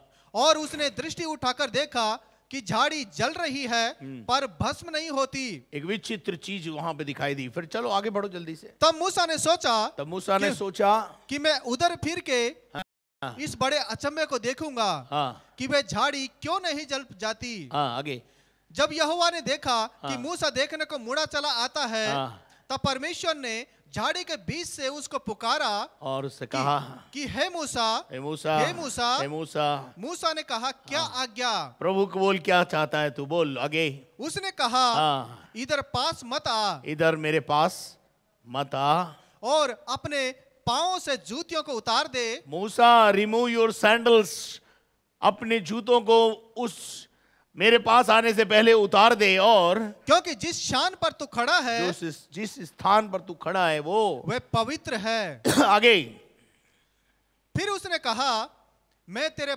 और उसने दृष्टि उठाकर देखा कि झाड़ी जल रही है हम्म। पर भस्म नहीं होती एक विचित्र चीज वहां पे दिखाई दी फिर चलो आगे बढ़ो जल्दी से तब मूसा ने सोचा तब मूसा ने सोचा कि मैं उधर फिर के हाँ, इस बड़े अचंभे को देखूंगा हाँ, कि वह झाड़ी क्यों नहीं जल जाती हाँ, आगे जब यहुआ ने देखा हाँ, कि मूसा देखने को मुड़ा चला आता है हाँ। तब परमेश्वर ने झाड़ी के बीच से उसको पुकारा और उससे कहा कि, हे मूसा हे मूसा हे मूसा हे मूसा मूसा ने कहा क्या हाँ। आज्ञा प्रभु को बोल क्या चाहता है तू बोल आगे उसने कहा हाँ। इधर पास मत आ इधर मेरे पास मत आ और अपने पाओ से जूतियों को उतार दे मूसा रिमूव योर सैंडल्स अपने जूतों को उस मेरे पास आने से पहले उतार दे और क्योंकि जिस शान पर तू खड़ा है जिस स्थान पर तू खड़ा है वो वह पवित्र है *clears throat* आगे फिर उसने कहा मैं तेरे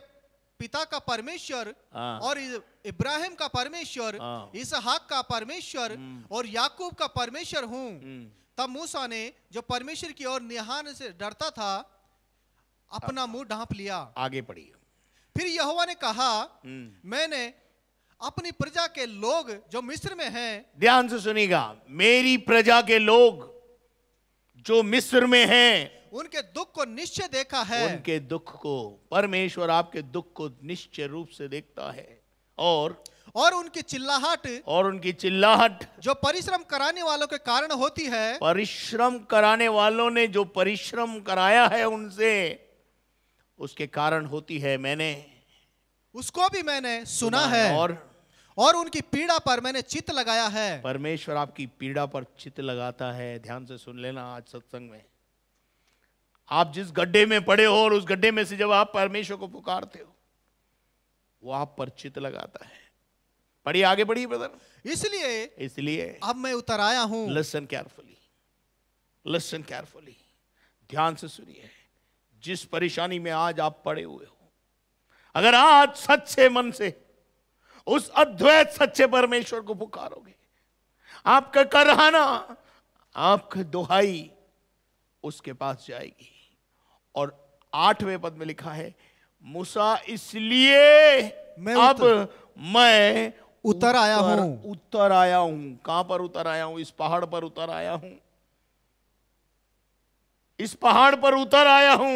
पिता का परमेश्वर हाँ। और इब्राहिम का परमेश्वर हाँ। इसहाक का परमेश्वर हम्म। और याकूब का परमेश्वर हूँ हम्म। तब मूसा ने जो परमेश्वर की ओर निहान से डरता था अपना मुंह ढांप लिया आगे पढ़िए फिर यहोवा ने कहा हम्म। मैंने अपनी प्रजा के लोग जो मिस्र में हैं ध्यान से सुनिएगा मेरी प्रजा के लोग जो मिस्र में हैं उनके दुख को निश्चय देखा है उनके दुख को परमेश्वर आपके दुख को निश्चय रूप से देखता है और और उनकी चिल्लाहट और उनकी चिल्लाहट जो परिश्रम कराने वालों के कारण होती है परिश्रम कराने वालों ने जो परिश्रम कराया है उनसे उसके कारण होती है मैंने उसको भी मैंने सुना, सुना है और और उनकी पीड़ा पर मैंने चित्त लगाया है परमेश्वर आपकी पीड़ा पर चित लगाता है ध्यान से सुन लेना आज सत्संग में आप जिस गड्ढे में पड़े हो और उस गड्ढे में से जब आप परमेश्वर को पुकारते हो वो आप पर चित लगाता है पढ़िए आगे बढ़िए ब्रदर इसलिए इसलिए अब मैं उतर आया हूं लिसन केयरफुली लिसन केयरफुली ध्यान से सुनिए जिस परेशानी में आज आप पड़े हुए हो अगर आज सच्चे मन से उस अद्वैत सच्चे परमेश्वर को पुकारोगे आपका करहाना आपका दोहाई उसके पास जाएगी और आठवें पद में लिखा है मूसा इसलिए मैं अब मैं उतर आया हूं उतर आया हूं कहां पर उतर आया हूं इस पहाड़ पर उतर आया हूं इस पहाड़ पर उतर आया हूं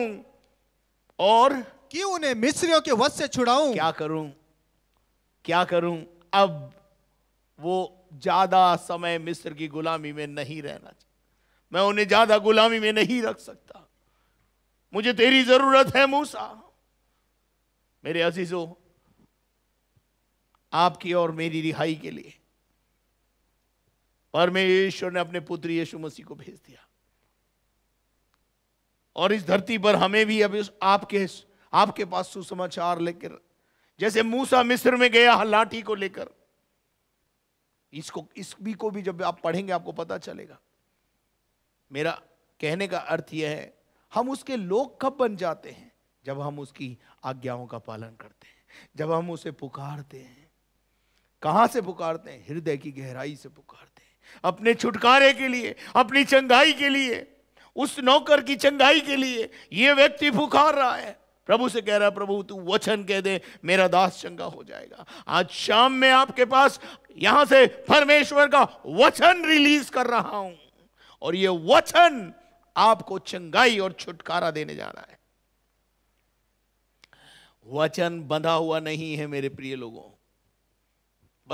और कि उन्हें मिस्रियों के वश से छुड़ाऊं क्या करूं क्या करूं अब वो ज्यादा समय मिस्र की गुलामी में नहीं रहना चाहिए मैं उन्हें ज्यादा गुलामी में नहीं रख सकता मुझे तेरी जरूरत है मूसा मेरे अजीजों आपकी और मेरी रिहाई के लिए परमेश्वर ने अपने पुत्र यीशु मसीह को भेज दिया और इस धरती पर हमें भी अब आपके आपके पास सुसमाचार लेकर जैसे मूसा मिस्र में गया लाठी को लेकर इसको इस भी को भी जब आप पढ़ेंगे आपको पता चलेगा मेरा कहने का अर्थ यह है हम उसके लोग कब बन जाते हैं जब हम उसकी आज्ञाओं का पालन करते हैं जब हम उसे पुकारते हैं कहां से पुकारते हैं हृदय की गहराई से पुकारते हैं अपने छुटकारे के लिए अपनी चंगाई के लिए उस नौकर की चंगाई के लिए यह व्यक्ति पुकार रहा है प्रभु से कह रहा प्रभु तू वचन कह दे मेरा दास चंगा हो जाएगा आज शाम में आपके पास यहां से परमेश्वर का वचन रिलीज कर रहा हूं और यह वचन आपको चंगाई और छुटकारा देने जा रहा है वचन बंधा हुआ नहीं है मेरे प्रिय लोगों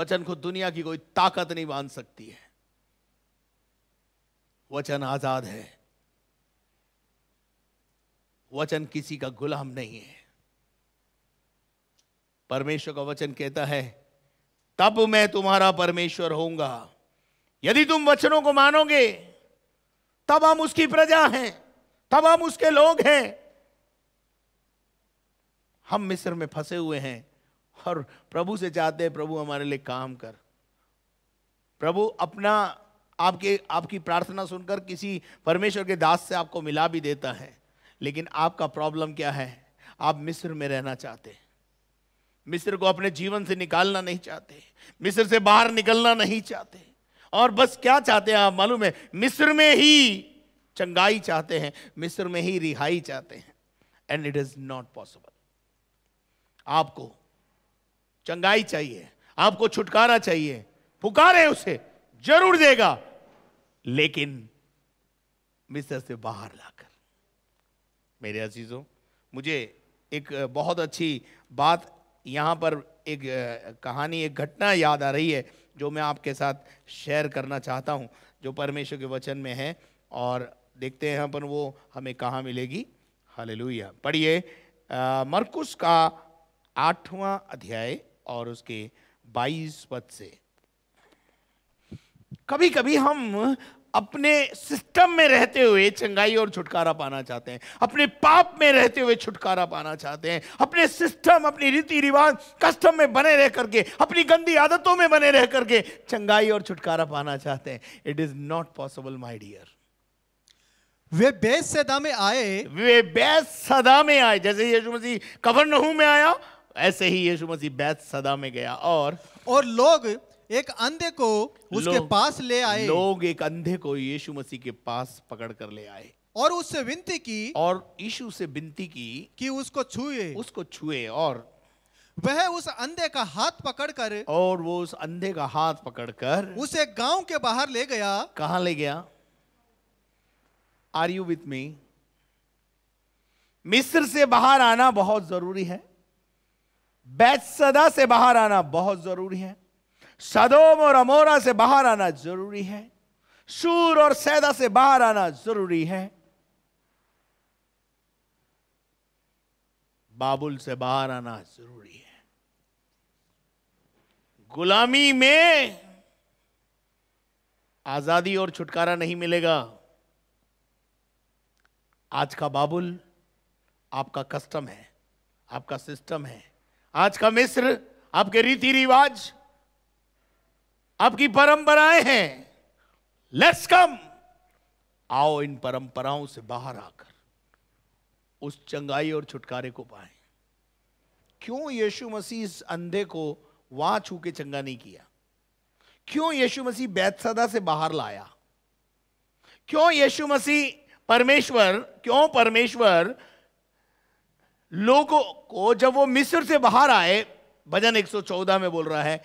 वचन को दुनिया की कोई ताकत नहीं बांध सकती है वचन आजाद है वचन किसी का गुलाम नहीं है परमेश्वर का वचन कहता है तब मैं तुम्हारा परमेश्वर होऊंगा यदि तुम वचनों को मानोगे तब हम उसकी प्रजा हैं तब हम उसके लोग हैं हम मिस्र में फंसे हुए हैं और प्रभु से चाहते हैं प्रभु हमारे लिए काम कर प्रभु अपना आपके आपकी प्रार्थना सुनकर किसी परमेश्वर के दास से आपको मिला भी देता है लेकिन आपका प्रॉब्लम क्या है आप मिस्र में रहना चाहते हैं मिस्र को अपने जीवन से निकालना नहीं चाहते मिस्र से बाहर निकलना नहीं चाहते और बस क्या चाहते हैं आप मालूम है मिस्र में ही चंगाई चाहते हैं मिस्र में ही रिहाई चाहते हैं and it is not possible आपको चंगाई चाहिए आपको छुटकारा चाहिए पुकारे उसे जरूर देगा लेकिन मिस्र से बाहर लाकर मेरे अजीज़ों मुझे एक बहुत अच्छी बात यहाँ पर एक कहानी एक घटना याद आ रही है जो मैं आपके साथ शेयर करना चाहता हूँ जो परमेश्वर के वचन में है और देखते हैं अपन वो हमें कहाँ मिलेगी हालेलुया पढ़िए मरकुस का आठवां अध्याय और उसके बाईस पद से कभी कभी हम अपने सिस्टम में रहते हुए चंगाई और छुटकारा पाना चाहते हैं अपने पाप में रहते हुए छुटकारा पाना चाहते हैं अपने सिस्टम अपनी रीति रिवाज कस्टम में बने रह करके अपनी गंदी आदतों में बने रह करके चंगाई और छुटकारा पाना चाहते हैं it is not possible my dear वे बेस सदा में आए वे बेस सदा में आए जैसे यीशु मसीह कवर नहू में आया ऐसे ही यीशु मसीह बैत सदा में गया और और लोग एक अंधे को उसके पास ले आए लोग एक अंधे को यीशु मसीह के पास पकड़ कर ले आए और उससे विनती की और यीशु से विनती की कि उसको छुए उसको छुए और वह उस अंधे का हाथ पकड़कर और वो उस अंधे का हाथ पकड़कर उसे गांव के बाहर ले गया कहा ले गया आर यू विथ मी मिस्र से बाहर आना बहुत जरूरी है बैतसदा से बाहर आना बहुत जरूरी है सदोम और अमोरा से बाहर आना जरूरी है सूर और सैदा से बाहर आना जरूरी है बाबुल से बाहर आना जरूरी है गुलामी में आजादी और छुटकारा नहीं मिलेगा आज का बाबुल आपका कस्टम है आपका सिस्टम है आज का मिस्र आपके रीति रिवाज आपकी परंपराएं हैं लेट्स कम आओ इन परंपराओं से बाहर आकर उस चंगाई और छुटकारे को पाए क्यों यीशु मसीह इस अंधे को वहां छू के चंगा नहीं किया क्यों यीशु मसीह बैतसदा से बाहर लाया क्यों यीशु मसीह परमेश्वर क्यों परमेश्वर लोगों को जब वो मिस्र से बाहर आए भजन 114 में बोल रहा है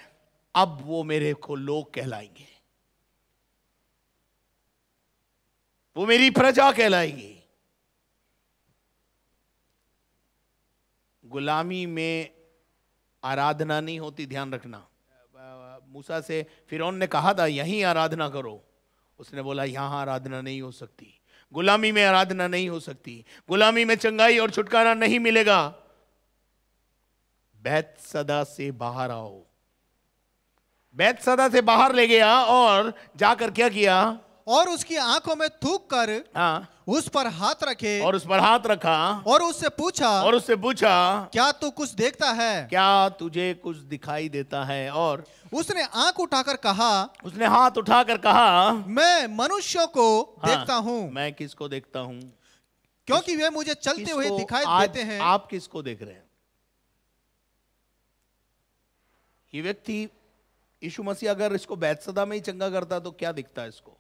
अब वो मेरे को लोग कहलाएंगे वो मेरी प्रजा कहलाएगी गुलामी में आराधना नहीं होती ध्यान रखना मूसा से फिरौन ने कहा था यहीं आराधना करो उसने बोला यहां आराधना नहीं हो सकती गुलामी में आराधना नहीं हो सकती गुलामी में चंगाई और छुटकारा नहीं मिलेगा बैत सदा से बाहर आओ बैतसदा से बाहर ले गया और जाकर क्या किया और उसकी आंखों में थूक कर हाँ उस पर हाथ रखे और उस पर हाथ रखा और उससे पूछा और उससे पूछा क्या तू कुछ देखता है क्या तुझे कुछ दिखाई देता है और उसने आंख उठाकर कहा उसने हाथ उठाकर कहा मैं मनुष्यों को हाँ, देखता हूँ मैं किसको देखता हूँ क्योंकि वे मुझे चलते हुए दिखाई देते हैं आप किसको देख रहे हैं ये व्यक्ति यीशु मसीह अगर इसको बैतसदा में ही चंगा करता तो क्या दिखता है इसको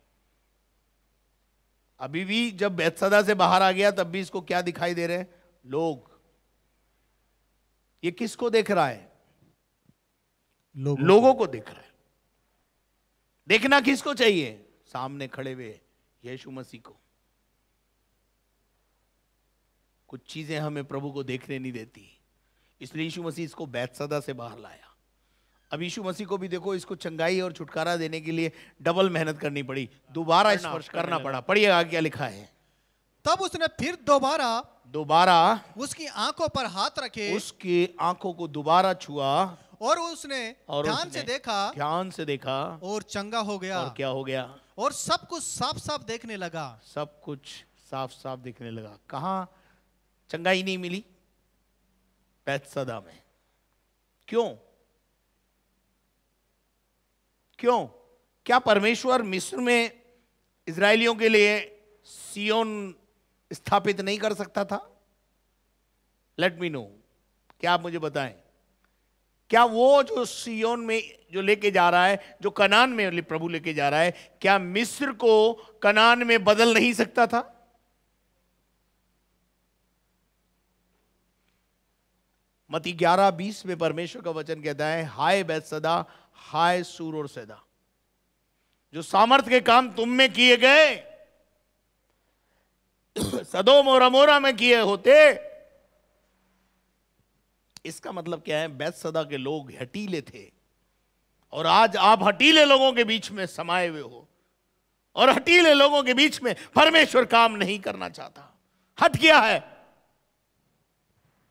अभी भी जब बैतसदा से बाहर आ गया तब भी इसको क्या दिखाई दे रहे हैं लोग ये किसको देख रहा है लोगों, लोगों को देख रहा है देखना किसको चाहिए सामने खड़े हुए यीशु मसीह को कुछ चीजें हमें प्रभु को देखने नहीं देती इसलिए यीशु मसीह इसको बैतसदा से बाहर लाया अब यीशु मसीह को भी देखो इसको चंगाई और छुटकारा देने के लिए डबल मेहनत करनी पड़ी दोबारा स्पर्श करना पड़ा पढ़िएगा क्या लिखा है तब उसने फिर दोबारा दोबारा उसकी आंखों पर हाथ रखे उसकी आंखों को दोबारा छुआ और उसने और ध्यान उसने से देखा ध्यान से देखा और चंगा हो गया और क्या हो गया और सब कुछ साफ साफ देखने लगा सब कुछ साफ साफ देखने लगा कहा चंगाई नहीं मिली सदा में क्यों क्यों क्या परमेश्वर मिस्र में इसराइलियों के लिए सियोन स्थापित नहीं कर सकता था लेट मी नो क्या आप मुझे बताएं क्या वो जो सियोन में जो लेके जा रहा है जो कनान में प्रभु लेके जा रहा है क्या मिस्र को कनान में बदल नहीं सकता था मती ग्यारह बीस में परमेश्वर का वचन कहता है हाय बैद सदा हाय सूर और सैदा जो सामर्थ के काम तुम में किए गए सदो मोरा मोरा में किए होते इसका मतलब क्या है बैत सदा के लोग हटीले थे और आज आप हटीले लोगों के बीच में समाये हुए हो और हटीले लोगों के बीच में परमेश्वर काम नहीं करना चाहता हट गया है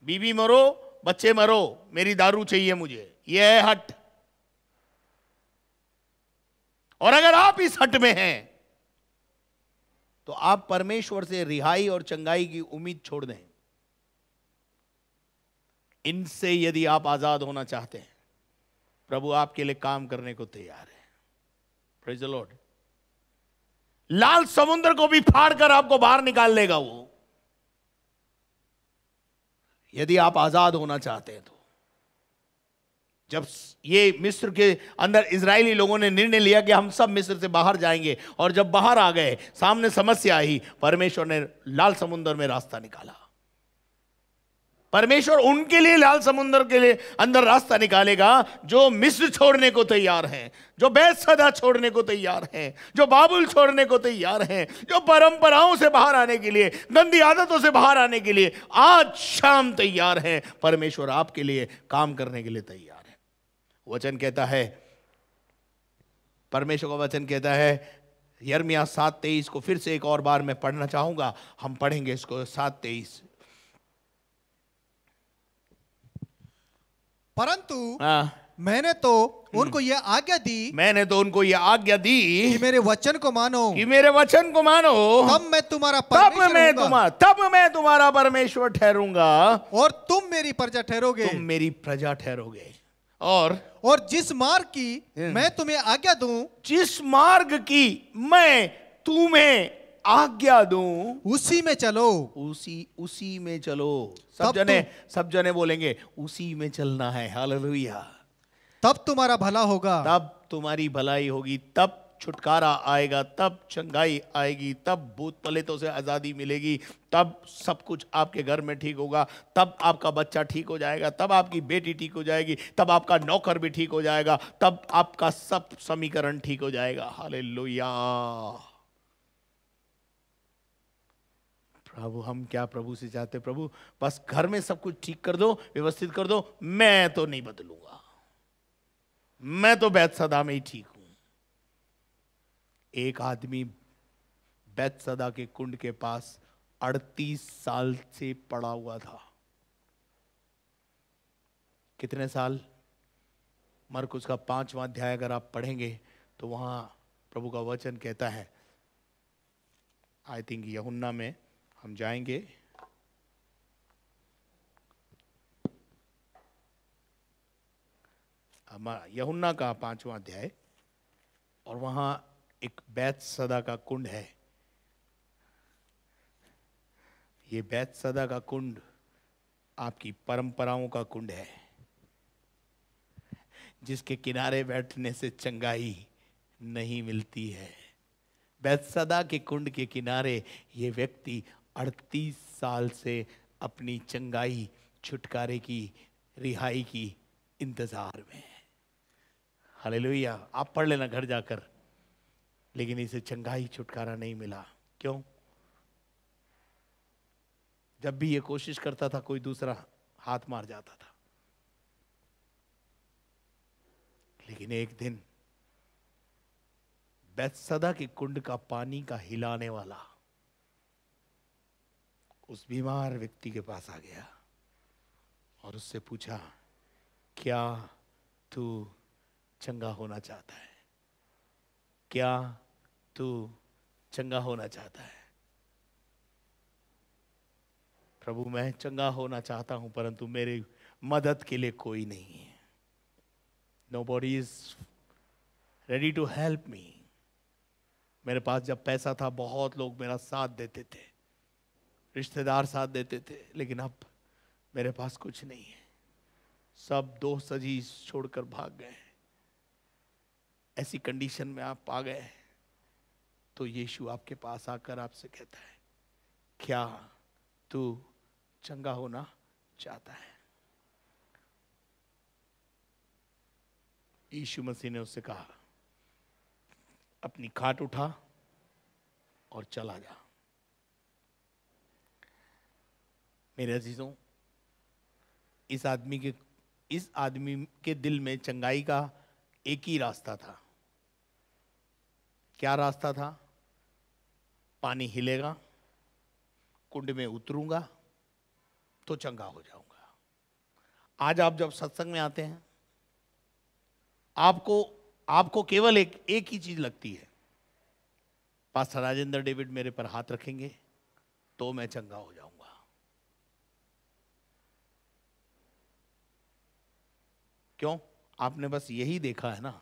बीबी मरो बच्चे मरो मेरी दारू चाहिए मुझे यह है हट और अगर आप इस हट में हैं तो आप परमेश्वर से रिहाई और चंगाई की उम्मीद छोड़ दें इनसे यदि आप आजाद होना चाहते हैं प्रभु आपके लिए काम करने को तैयार है प्रेज लॉर्ड लाल समुद्र को भी फाड़ कर आपको बाहर निकाल लेगा वो यदि आप आजाद होना चाहते हैं तो जब ये मिस्र के अंदर इसराइली लोगों ने निर्णय लिया कि हम सब मिस्र से बाहर जाएंगे और जब बाहर आ गए सामने समस्या आई परमेश्वर ने लाल समुंदर में रास्ता निकाला परमेश्वर उनके लिए लाल समुंदर के लिए अंदर रास्ता निकालेगा जो मिस्र छोड़ने को तैयार हैं जो सदा छोड़ने को तैयार हैं जो बाबुल छोड़ने को तैयार हैं जो परंपराओं से बाहर आने के लिए गंदी आदतों से बाहर आने के लिए आज शाम तैयार हैं परमेश्वर आपके लिए काम करने के लिए तैयार वचन कहता है परमेश्वर का वचन कहता है यरमिया सात तेईस को फिर से एक और बार मैं पढ़ना चाहूंगा हम पढ़ेंगे इसको सात तेईस परंतु हाँ। मैंने तो हम्म। उनको यह आज्ञा दी मैंने तो उनको यह आज्ञा दी कि मेरे वचन को मानो कि मेरे वचन को मानो तब मैं तुम्हारा तब मैं तुम्हारा तब मैं तुम्हारा परमेश्वर ठहरूंगा और तुम मेरी प्रजा ठहरोगे तुम मेरी प्रजा ठहरोगे और और hmm. जिस मार्ग की मैं तुम्हें आज्ञा दू जिस मार्ग की मैं तुम्हें आज्ञा दू उसी में चलो उसी उसी में चलो सब जने सब जने बोलेंगे उसी में चलना है हाल तब तुम्हारा भला होगा तब तुम्हारी भलाई होगी तब छुटकारा आएगा तब चंगाई आएगी तब भूत पलितों से आज़ादी मिलेगी तब सब कुछ आपके घर में ठीक होगा तब आपका बच्चा ठीक हो जाएगा तब आपकी बेटी ठीक हो जाएगी तब आपका नौकर भी ठीक हो जाएगा तब आपका सब समीकरण ठीक हो जाएगा हाले प्रभु हम क्या प्रभु से चाहते प्रभु बस घर में सब कुछ ठीक कर दो व्यवस्थित कर दो मैं तो नहीं बदलूंगा मैं तो बैत सदा में ही ठीक हूं एक आदमी बैत सदा के कुंड के पास 38 साल से पड़ा हुआ था कितने साल मर्क का पांचवा अध्याय अगर आप पढ़ेंगे तो वहाँ प्रभु का वचन कहता है आई थिंक यहुन्ना में हम जाएंगे यहुन्ना का पांचवा अध्याय और वहाँ एक बैत सदा का कुंड है ये बैत सदा का कुंड आपकी परंपराओं का कुंड है जिसके किनारे बैठने से चंगाई नहीं मिलती है बैतसदा के कुंड के किनारे ये व्यक्ति 38 साल से अपनी चंगाई छुटकारे की रिहाई की इंतजार में हालेलुया आप पढ़ लेना घर जाकर लेकिन इसे चंगाई छुटकारा नहीं मिला क्यों जब भी ये कोशिश करता था कोई दूसरा हाथ मार जाता था लेकिन एक दिन बैतसदा के कुंड का पानी का हिलाने वाला उस बीमार व्यक्ति के पास आ गया और उससे पूछा क्या तू चंगा होना चाहता है क्या तू चंगा होना चाहता है प्रभु मैं चंगा होना चाहता हूं परंतु मेरे मदद के लिए कोई नहीं है nobody is ready to help me मेरे पास जब पैसा था बहुत लोग मेरा साथ देते थे रिश्तेदार साथ देते थे लेकिन अब मेरे पास कुछ नहीं है सब दोस्त अजीज छोड़कर भाग गए ऐसी कंडीशन में आप आ गए हैं तो यीशु आपके पास आकर आपसे कहता है क्या तू चंगा होना चाहता है यीशु मसीह ने उससे कहा अपनी खाट उठा और चला जा मेरे अजीजों इस आदमी के इस आदमी के दिल में चंगाई का एक ही रास्ता था क्या रास्ता था पानी हिलेगा कुंड में उतरूंगा तो चंगा हो जाऊंगा आज आप जब सत्संग में आते हैं आपको आपको केवल एक एक ही चीज लगती है पास्टर राजेंद्र डेविड मेरे पर हाथ रखेंगे तो मैं चंगा हो जाऊंगा क्यों आपने बस यही देखा है ना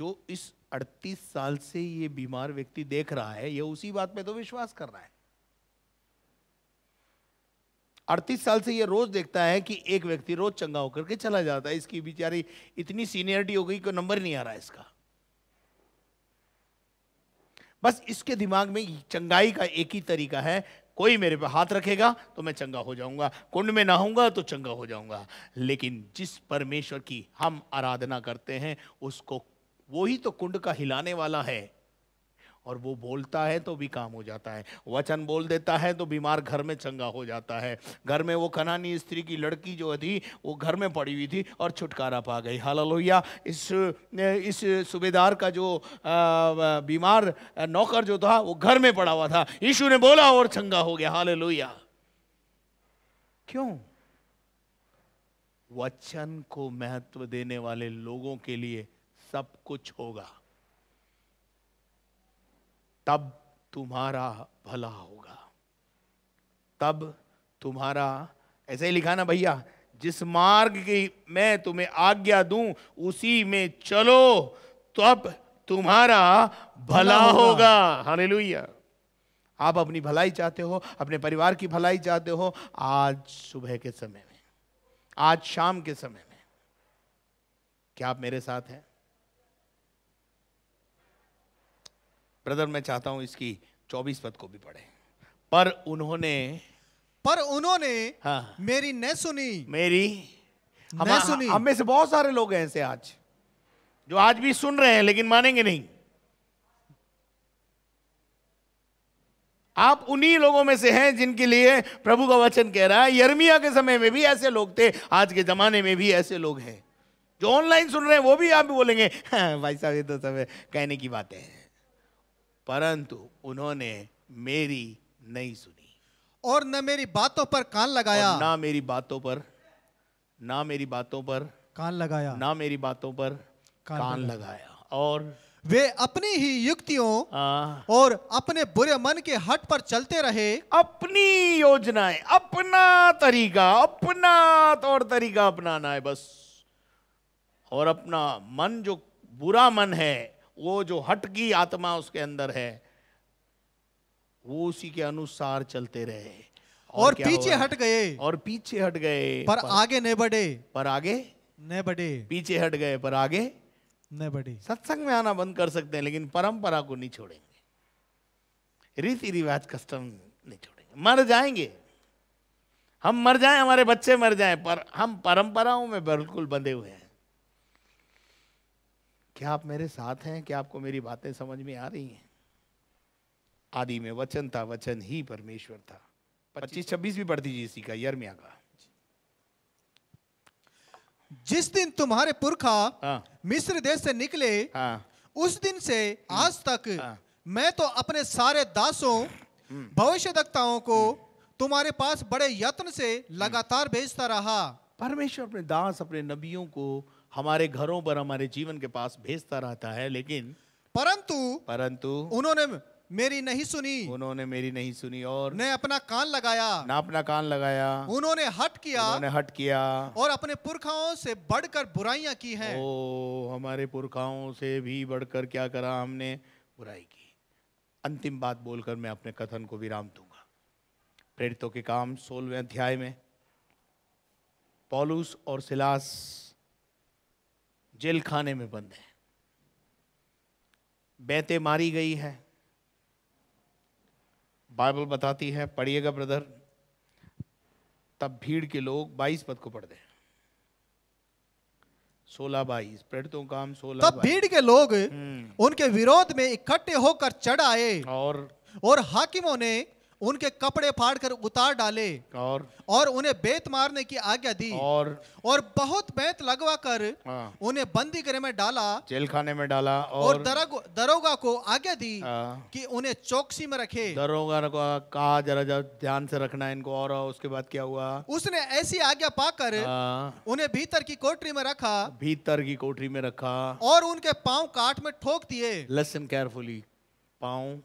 जो इस 38 साल से ये बीमार व्यक्ति देख रहा है ये उसी बात पे तो विश्वास कर रहा है 38 साल से ये रोज देखता है कि एक व्यक्ति रोज चंगा होकर के चला जाता है इसकी बेचारी इतनी सीनियरिटी हो गई कि नंबर नहीं आ रहा इसका बस इसके दिमाग में चंगाई का एक ही तरीका है कोई मेरे पे हाथ रखेगा तो मैं चंगा हो जाऊंगा कुंड में नहाऊंगा तो चंगा हो जाऊंगा लेकिन जिस परमेश्वर की हम आराधना करते हैं उसको वो ही तो कुंड का हिलाने वाला है और वो बोलता है तो भी काम हो जाता है वचन बोल देता है तो बीमार घर में चंगा हो जाता है घर में वो कनानी स्त्री की लड़की जो थी वो घर में पड़ी हुई थी और छुटकारा पा गई हालेलुया इस इस सूबेदार का जो बीमार नौकर जो था वो घर में पड़ा हुआ था यीशु ने बोला और चंगा हो गया हाल क्यों वचन को महत्व देने वाले लोगों के लिए सब कुछ होगा तब तुम्हारा भला होगा तब तुम्हारा ऐसे ही लिखा ना भैया जिस मार्ग की मैं तुम्हें आज्ञा दूं उसी में चलो तो अब तुम्हारा भला होगा हालेलुया आप अपनी भलाई चाहते हो अपने परिवार की भलाई चाहते हो आज सुबह के समय में आज शाम के समय में क्या आप मेरे साथ हैं ब्रदर मैं चाहता हूं इसकी चौबीस पद को भी पढ़े पर उन्होंने पर उन्होंने हाँ, मेरी न सुनी मेरी हम, सुनी हमें से बहुत सारे लोग हैं ऐसे आज जो आज भी सुन रहे हैं लेकिन मानेंगे नहीं आप उन्हीं लोगों में से हैं जिनके लिए प्रभु का वचन कह रहा है यर्मिया के समय में भी ऐसे लोग थे आज के जमाने में भी ऐसे लोग हैं जो ऑनलाइन सुन रहे हैं वो भी आप बोलेंगे हाँ, भाई साहब ये तो सब कहने की बातें हैं परंतु उन्होंने मेरी नहीं सुनी और न मेरी बातों पर कान लगाया ना मेरी बातों पर ना मेरी बातों पर कान लगाया ना मेरी बातों पर कान, कान लगाया।, और वे अपनी ही युक्तियों और अपने बुरे मन के हट पर चलते रहे अपनी योजनाएं अपना तरीका अपना तौर तरीका अपनाना है बस और अपना मन जो बुरा मन है वो जो हट की आत्मा उसके अंदर है वो उसी के अनुसार चलते रहे और, और पीछे हट गए और पीछे हट गए पर, पर आगे न बढ़े पर आगे न बढ़े पीछे हट गए पर आगे न बढ़े सत्संग में आना बंद कर सकते हैं लेकिन परंपरा को नहीं छोड़ेंगे रीति रिवाज कस्टम नहीं छोड़ेंगे मर जाएंगे हम मर जाएं हमारे बच्चे मर जाएं पर हम परंपराओं में बिल्कुल बंधे हुए हैं क्या आप मेरे साथ हैं क्या आपको मेरी बातें समझ में आ रही हैं आदि में वचन था वचन ही परमेश्वर था पच्चीस छब्बीस भी पढ़ दीजिए इसी का यरमिया का जिस दिन तुम्हारे पुरखा हाँ। मिस्र देश से निकले हाँ। उस दिन से आज हम्म। तक हाँ। मैं तो अपने सारे दासों हम्म। भविष्यवक्ताओं को हम्म। तुम्हारे पास बड़े यत्न से लगातार भेजता रहा परमेश्वर अपने दास अपने नबियों को हमारे घरों पर हमारे जीवन के पास भेजता रहता है लेकिन परंतु परंतु उन्होंने मेरी नहीं सुनी उन्होंने मेरी नहीं सुनी और ने अपना कान लगाया ना अपना कान लगाया उन्होंने हट किया उन्होंने हट किया और अपने पुरखाओं से बढ़कर बुराइयां की हैं ओ हमारे पुरखाओं से भी बढ़कर क्या करा हमने बुराई की अंतिम बात बोलकर मैं अपने कथन को विराम दूंगा प्रेरितों के काम सोलवें अध्याय में पॉलुस और सिलास जेल खाने में बंद है बैतें मारी गई है बाइबल बताती है पढ़िएगा ब्रदर तब भीड़ के लोग 22 पद को पढ़ दे सोलह बाईस प्रेरितों काम सोलह तब भीड़ के लोग हम्म। उनके विरोध में इकट्ठे होकर चढ़ आए और और हाकिमों ने उनके कपड़े फाड़कर उतार डाले और और उन्हें बेत मारने की आज्ञा दी और और बहुत बेत लगवा कर हाँ। उन्हें बंदी गृह में डाला जेल खाने में डाला और, और दरोगा को आज्ञा दी हाँ। कि उन्हें चौकसी में रखे दरोगा को कहा जरा जरा ध्यान से रखना इनको और उसके बाद क्या हुआ उसने ऐसी आज्ञा पाकर हाँ। उन्हें भीतर की कोठरी में रखा भीतर की कोठरी में रखा और उनके पाँव काट में ठोक दिए लेसन केयरफुली पाँव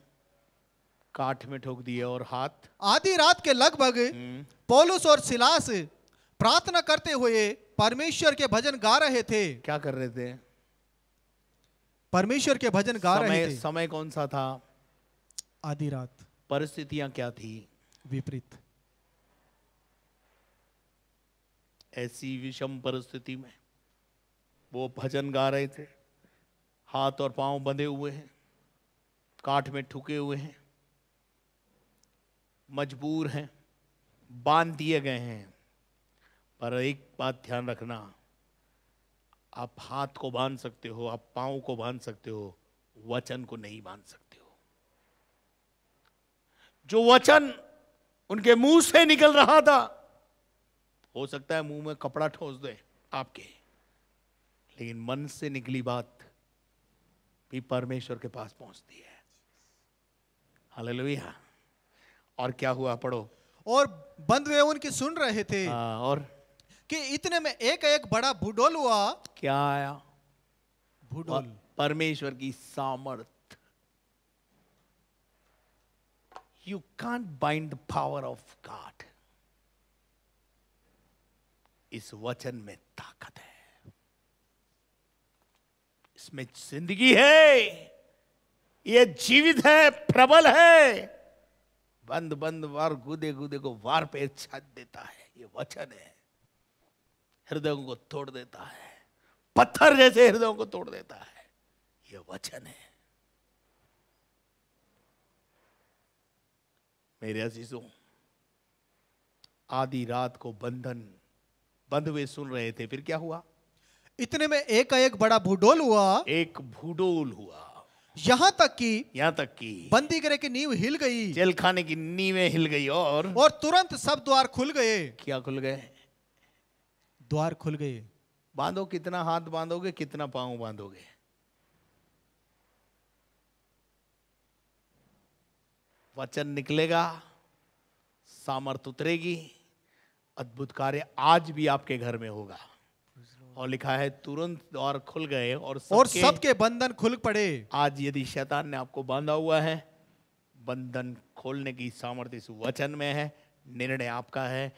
काठ में ठोक दिए और हाथ आधी रात के लगभग हम्म। पोलुस और सिलास प्रार्थना करते हुए परमेश्वर के भजन गा रहे थे क्या कर रहे थे परमेश्वर के भजन गा रहे थे समय कौन सा था आधी रात परिस्थितियां क्या थी विपरीत ऐसी विषम परिस्थिति में वो भजन गा रहे थे हाथ और पांव बंधे हुए हैं काठ में ठुके हुए हैं मजबूर हैं बांध दिए गए हैं पर एक बात ध्यान रखना आप हाथ को बांध सकते हो आप पांव को बांध सकते हो वचन को नहीं बांध सकते हो जो वचन उनके मुंह से निकल रहा था हो सकता है मुंह में कपड़ा ठोस दे आपके लेकिन मन से निकली बात भी परमेश्वर के पास पहुंचती है हालेलुया और क्या हुआ पढ़ो और बंद हुए उनकी सुन रहे थे आ, हाँ, और कि इतने में एक एक बड़ा भूडोल हुआ क्या आया भूडोल परमेश्वर की सामर्थ you can't bind the power of God इस वचन में ताकत है इसमें जिंदगी है यह जीवित है प्रबल है बंद बंद वार गुदे गुदे को वार पे छात देता है ये वचन है हृदयों को तोड़ देता है पत्थर जैसे हृदयों को तोड़ देता है ये वचन है मेरे अजीजों आधी रात को बंधन बंध हुए सुन रहे थे फिर क्या हुआ इतने में एक एक बड़ा भूडोल हुआ एक भूडोल हुआ यहाँ तक कि यहाँ तक कि बंदी करे की नींव हिल गई जेल खाने की नींवें हिल गई और और तुरंत सब द्वार खुल गए क्या खुल गए द्वार खुल गए बांधो कितना हाथ बांधोगे कितना पांव बांधोगे वचन निकलेगा सामर्थ उतरेगी अद्भुत कार्य आज भी आपके घर में होगा और लिखा है तुरंत द्वार खुल गए और सबके और सबके बंधन खुल पड़े आज यदि शैतान ने आपको बांधा हुआ है बंधन खोलने की सामर्थ्य इस वचन में है निर्णय आपका है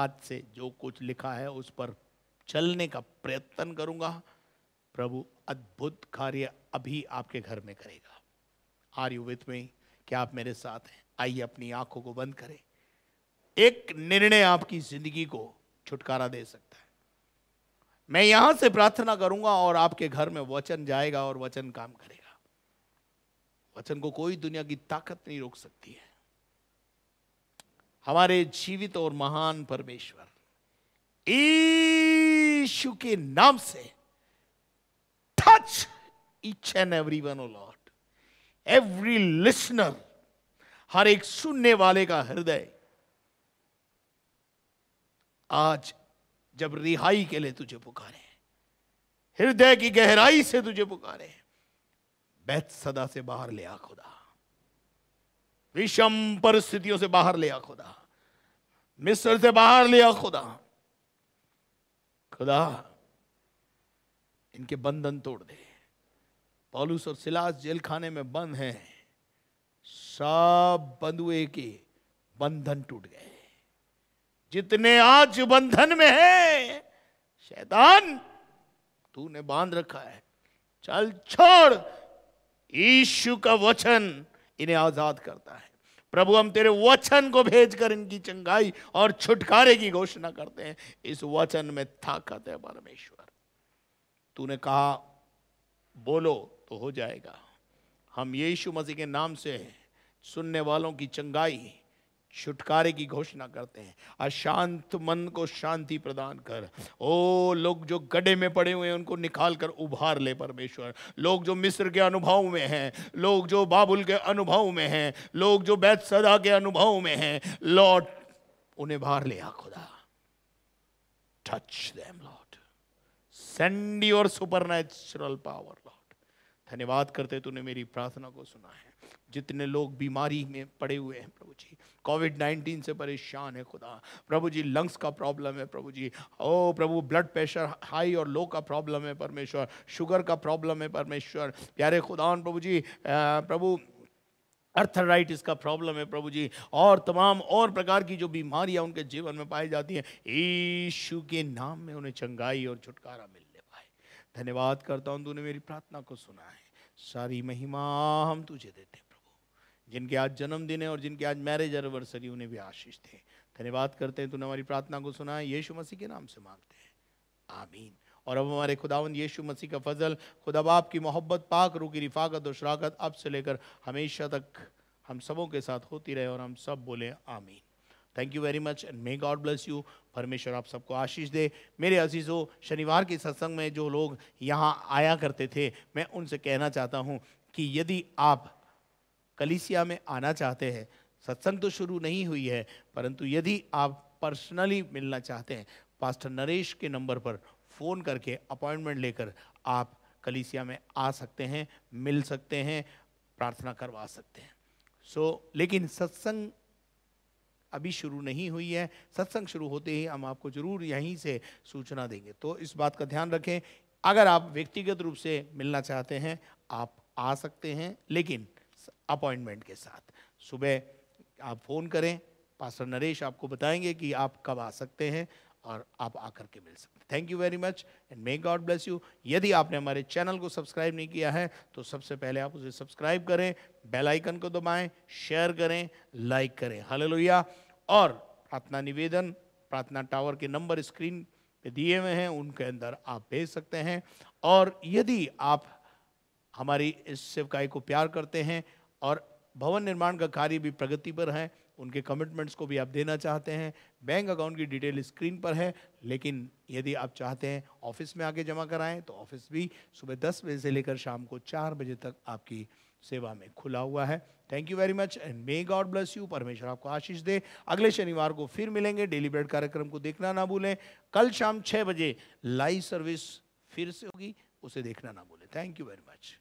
आज से जो कुछ लिखा है उस पर चलने का प्रयत्न करूंगा प्रभु अद्भुत कार्य अभी आपके घर में करेगा आर यू विथ में क्या आप मेरे साथ हैं आइए अपनी आंखों को बंद करें एक निर्णय आपकी जिंदगी को छुटकारा दे सकता है मैं यहां से प्रार्थना करूंगा और आपके घर में वचन जाएगा और वचन काम करेगा वचन को कोई दुनिया की ताकत नहीं रोक सकती है हमारे जीवित और महान परमेश्वर ईशु के नाम से touch each and every one O Lord. Every listener हर एक सुनने वाले का हृदय आज जब रिहाई के लिए तुझे पुकारे हृदय की गहराई से तुझे पुकारे बैत सदा से बाहर ले आ खुदा विषम परिस्थितियों से बाहर ले आ खुदा मिस्र से बाहर ले आ खुदा खुदा इनके बंधन तोड़ दे पॉलुस और सिलास जेल खाने में बंद हैं सब बंधुए के बंधन टूट गए जितने आज बंधन में है शैतान तूने बांध रखा है चल छोड़ ईशु का वचन इन्हें आजाद करता है प्रभु हम तेरे वचन को भेजकर इनकी चंगाई और छुटकारे की घोषणा करते हैं इस वचन में ताकत है परमेश्वर तूने कहा बोलो तो हो जाएगा हम यीशु मसीह के नाम से सुनने वालों की चंगाई छुटकारे की घोषणा करते हैं अशांत मन को शांति प्रदान कर ओ लोग जो गड्ढे में पड़े हुए हैं उनको निकाल कर उभार ले परमेश्वर लोग जो मिस्र के अनुभव में हैं लोग जो बाबुल के अनुभव में हैं लोग जो बैत सदा के अनुभव में हैं लॉर्ड उन्हें बाहर ले आ खुदा touch them Lord send your supernatural power Lord धन्यवाद करते तूने मेरी प्रार्थना को सुना है जितने लोग बीमारी में पड़े हुए हैं प्रभु जी कोविड नाइन्टीन से परेशान है खुदा प्रभु जी लंग्स का प्रॉब्लम है प्रभु जी ओ प्रभु ब्लड प्रेशर हाई और लो का प्रॉब्लम है परमेश्वर शुगर का प्रॉब्लम है परमेश्वर प्यारे खुदा प्रभु जी प्रभु अर्थराइटिस का प्रॉब्लम है प्रभु जी और तमाम और प्रकार की जो बीमारियां उनके जीवन में पाई जाती हैं ईशु के नाम में उन्हें चंगाई और छुटकारा मिलने पाए धन्यवाद करता हूँ तूने मेरी प्रार्थना को सुना है सारी महिमा हम तुझे देते जिनके आज जन्मदिन है और जिनके आज मैरिज एनिवर्सरी उन्हें भी आशीष दें धन्यवाद करते हैं तूने हमारी प्रार्थना को सुना है यीशु मसीह के नाम से मांगते हैं आमीन और अब हमारे खुदावंद यीशु मसीह का फजल खुदा बाप की मोहब्बत पाक रू की रिफाकत और शराकत अब से लेकर हमेशा तक हम सबों के साथ होती रहे और हम सब बोले आमीन thank you very much and may God bless you परमेश्वर आप सबको आशीष दे मेरे अजीज़ों शनिवार के सत्संग में जो लोग यहाँ आया करते थे मैं उनसे कहना चाहता हूँ कि यदि आप कलिसिया में आना चाहते हैं सत्संग तो शुरू नहीं हुई है परंतु यदि आप पर्सनली मिलना चाहते हैं पास्टर नरेश के नंबर पर फ़ोन करके अपॉइंटमेंट लेकर आप कलिसिया में आ सकते हैं मिल सकते हैं प्रार्थना करवा सकते हैं सो so, लेकिन सत्संग अभी शुरू नहीं हुई है सत्संग शुरू होते ही हम आपको जरूर यहीं से सूचना देंगे तो इस बात का ध्यान रखें अगर आप व्यक्तिगत रूप से मिलना चाहते हैं आप आ सकते हैं लेकिन अपॉइंटमेंट के साथ सुबह आप फ़ोन करें पास्टर नरेश आपको बताएंगे कि आप कब आ सकते हैं और आप आकर के मिल सकते हैं thank you very much and may God bless you यदि आपने हमारे चैनल को सब्सक्राइब नहीं किया है तो सबसे पहले आप उसे सब्सक्राइब करें बेल आइकन को दबाएं शेयर करें लाइक करें हले और प्रार्थना निवेदन प्रार्थना टावर के नंबर स्क्रीन पे दिए हुए हैं उनके अंदर आप भेज सकते हैं और यदि आप हमारी इस सेवकाई को प्यार करते हैं और भवन निर्माण का कार्य भी प्रगति पर है उनके कमिटमेंट्स को भी आप देना चाहते हैं बैंक अकाउंट की डिटेल स्क्रीन पर है लेकिन यदि आप चाहते हैं ऑफिस में आके जमा कराएं तो ऑफिस भी सुबह दस बजे से लेकर शाम को चार बजे तक आपकी सेवा में खुला हुआ है thank you very much and may God bless you परमेश्वर आपको आशीष दे अगले शनिवार को फिर मिलेंगे डेली ब्रेड कार्यक्रम को देखना ना भूलें कल शाम छः बजे लाइव सर्विस फिर से होगी उसे देखना ना भूलें थैंक यू वेरी मच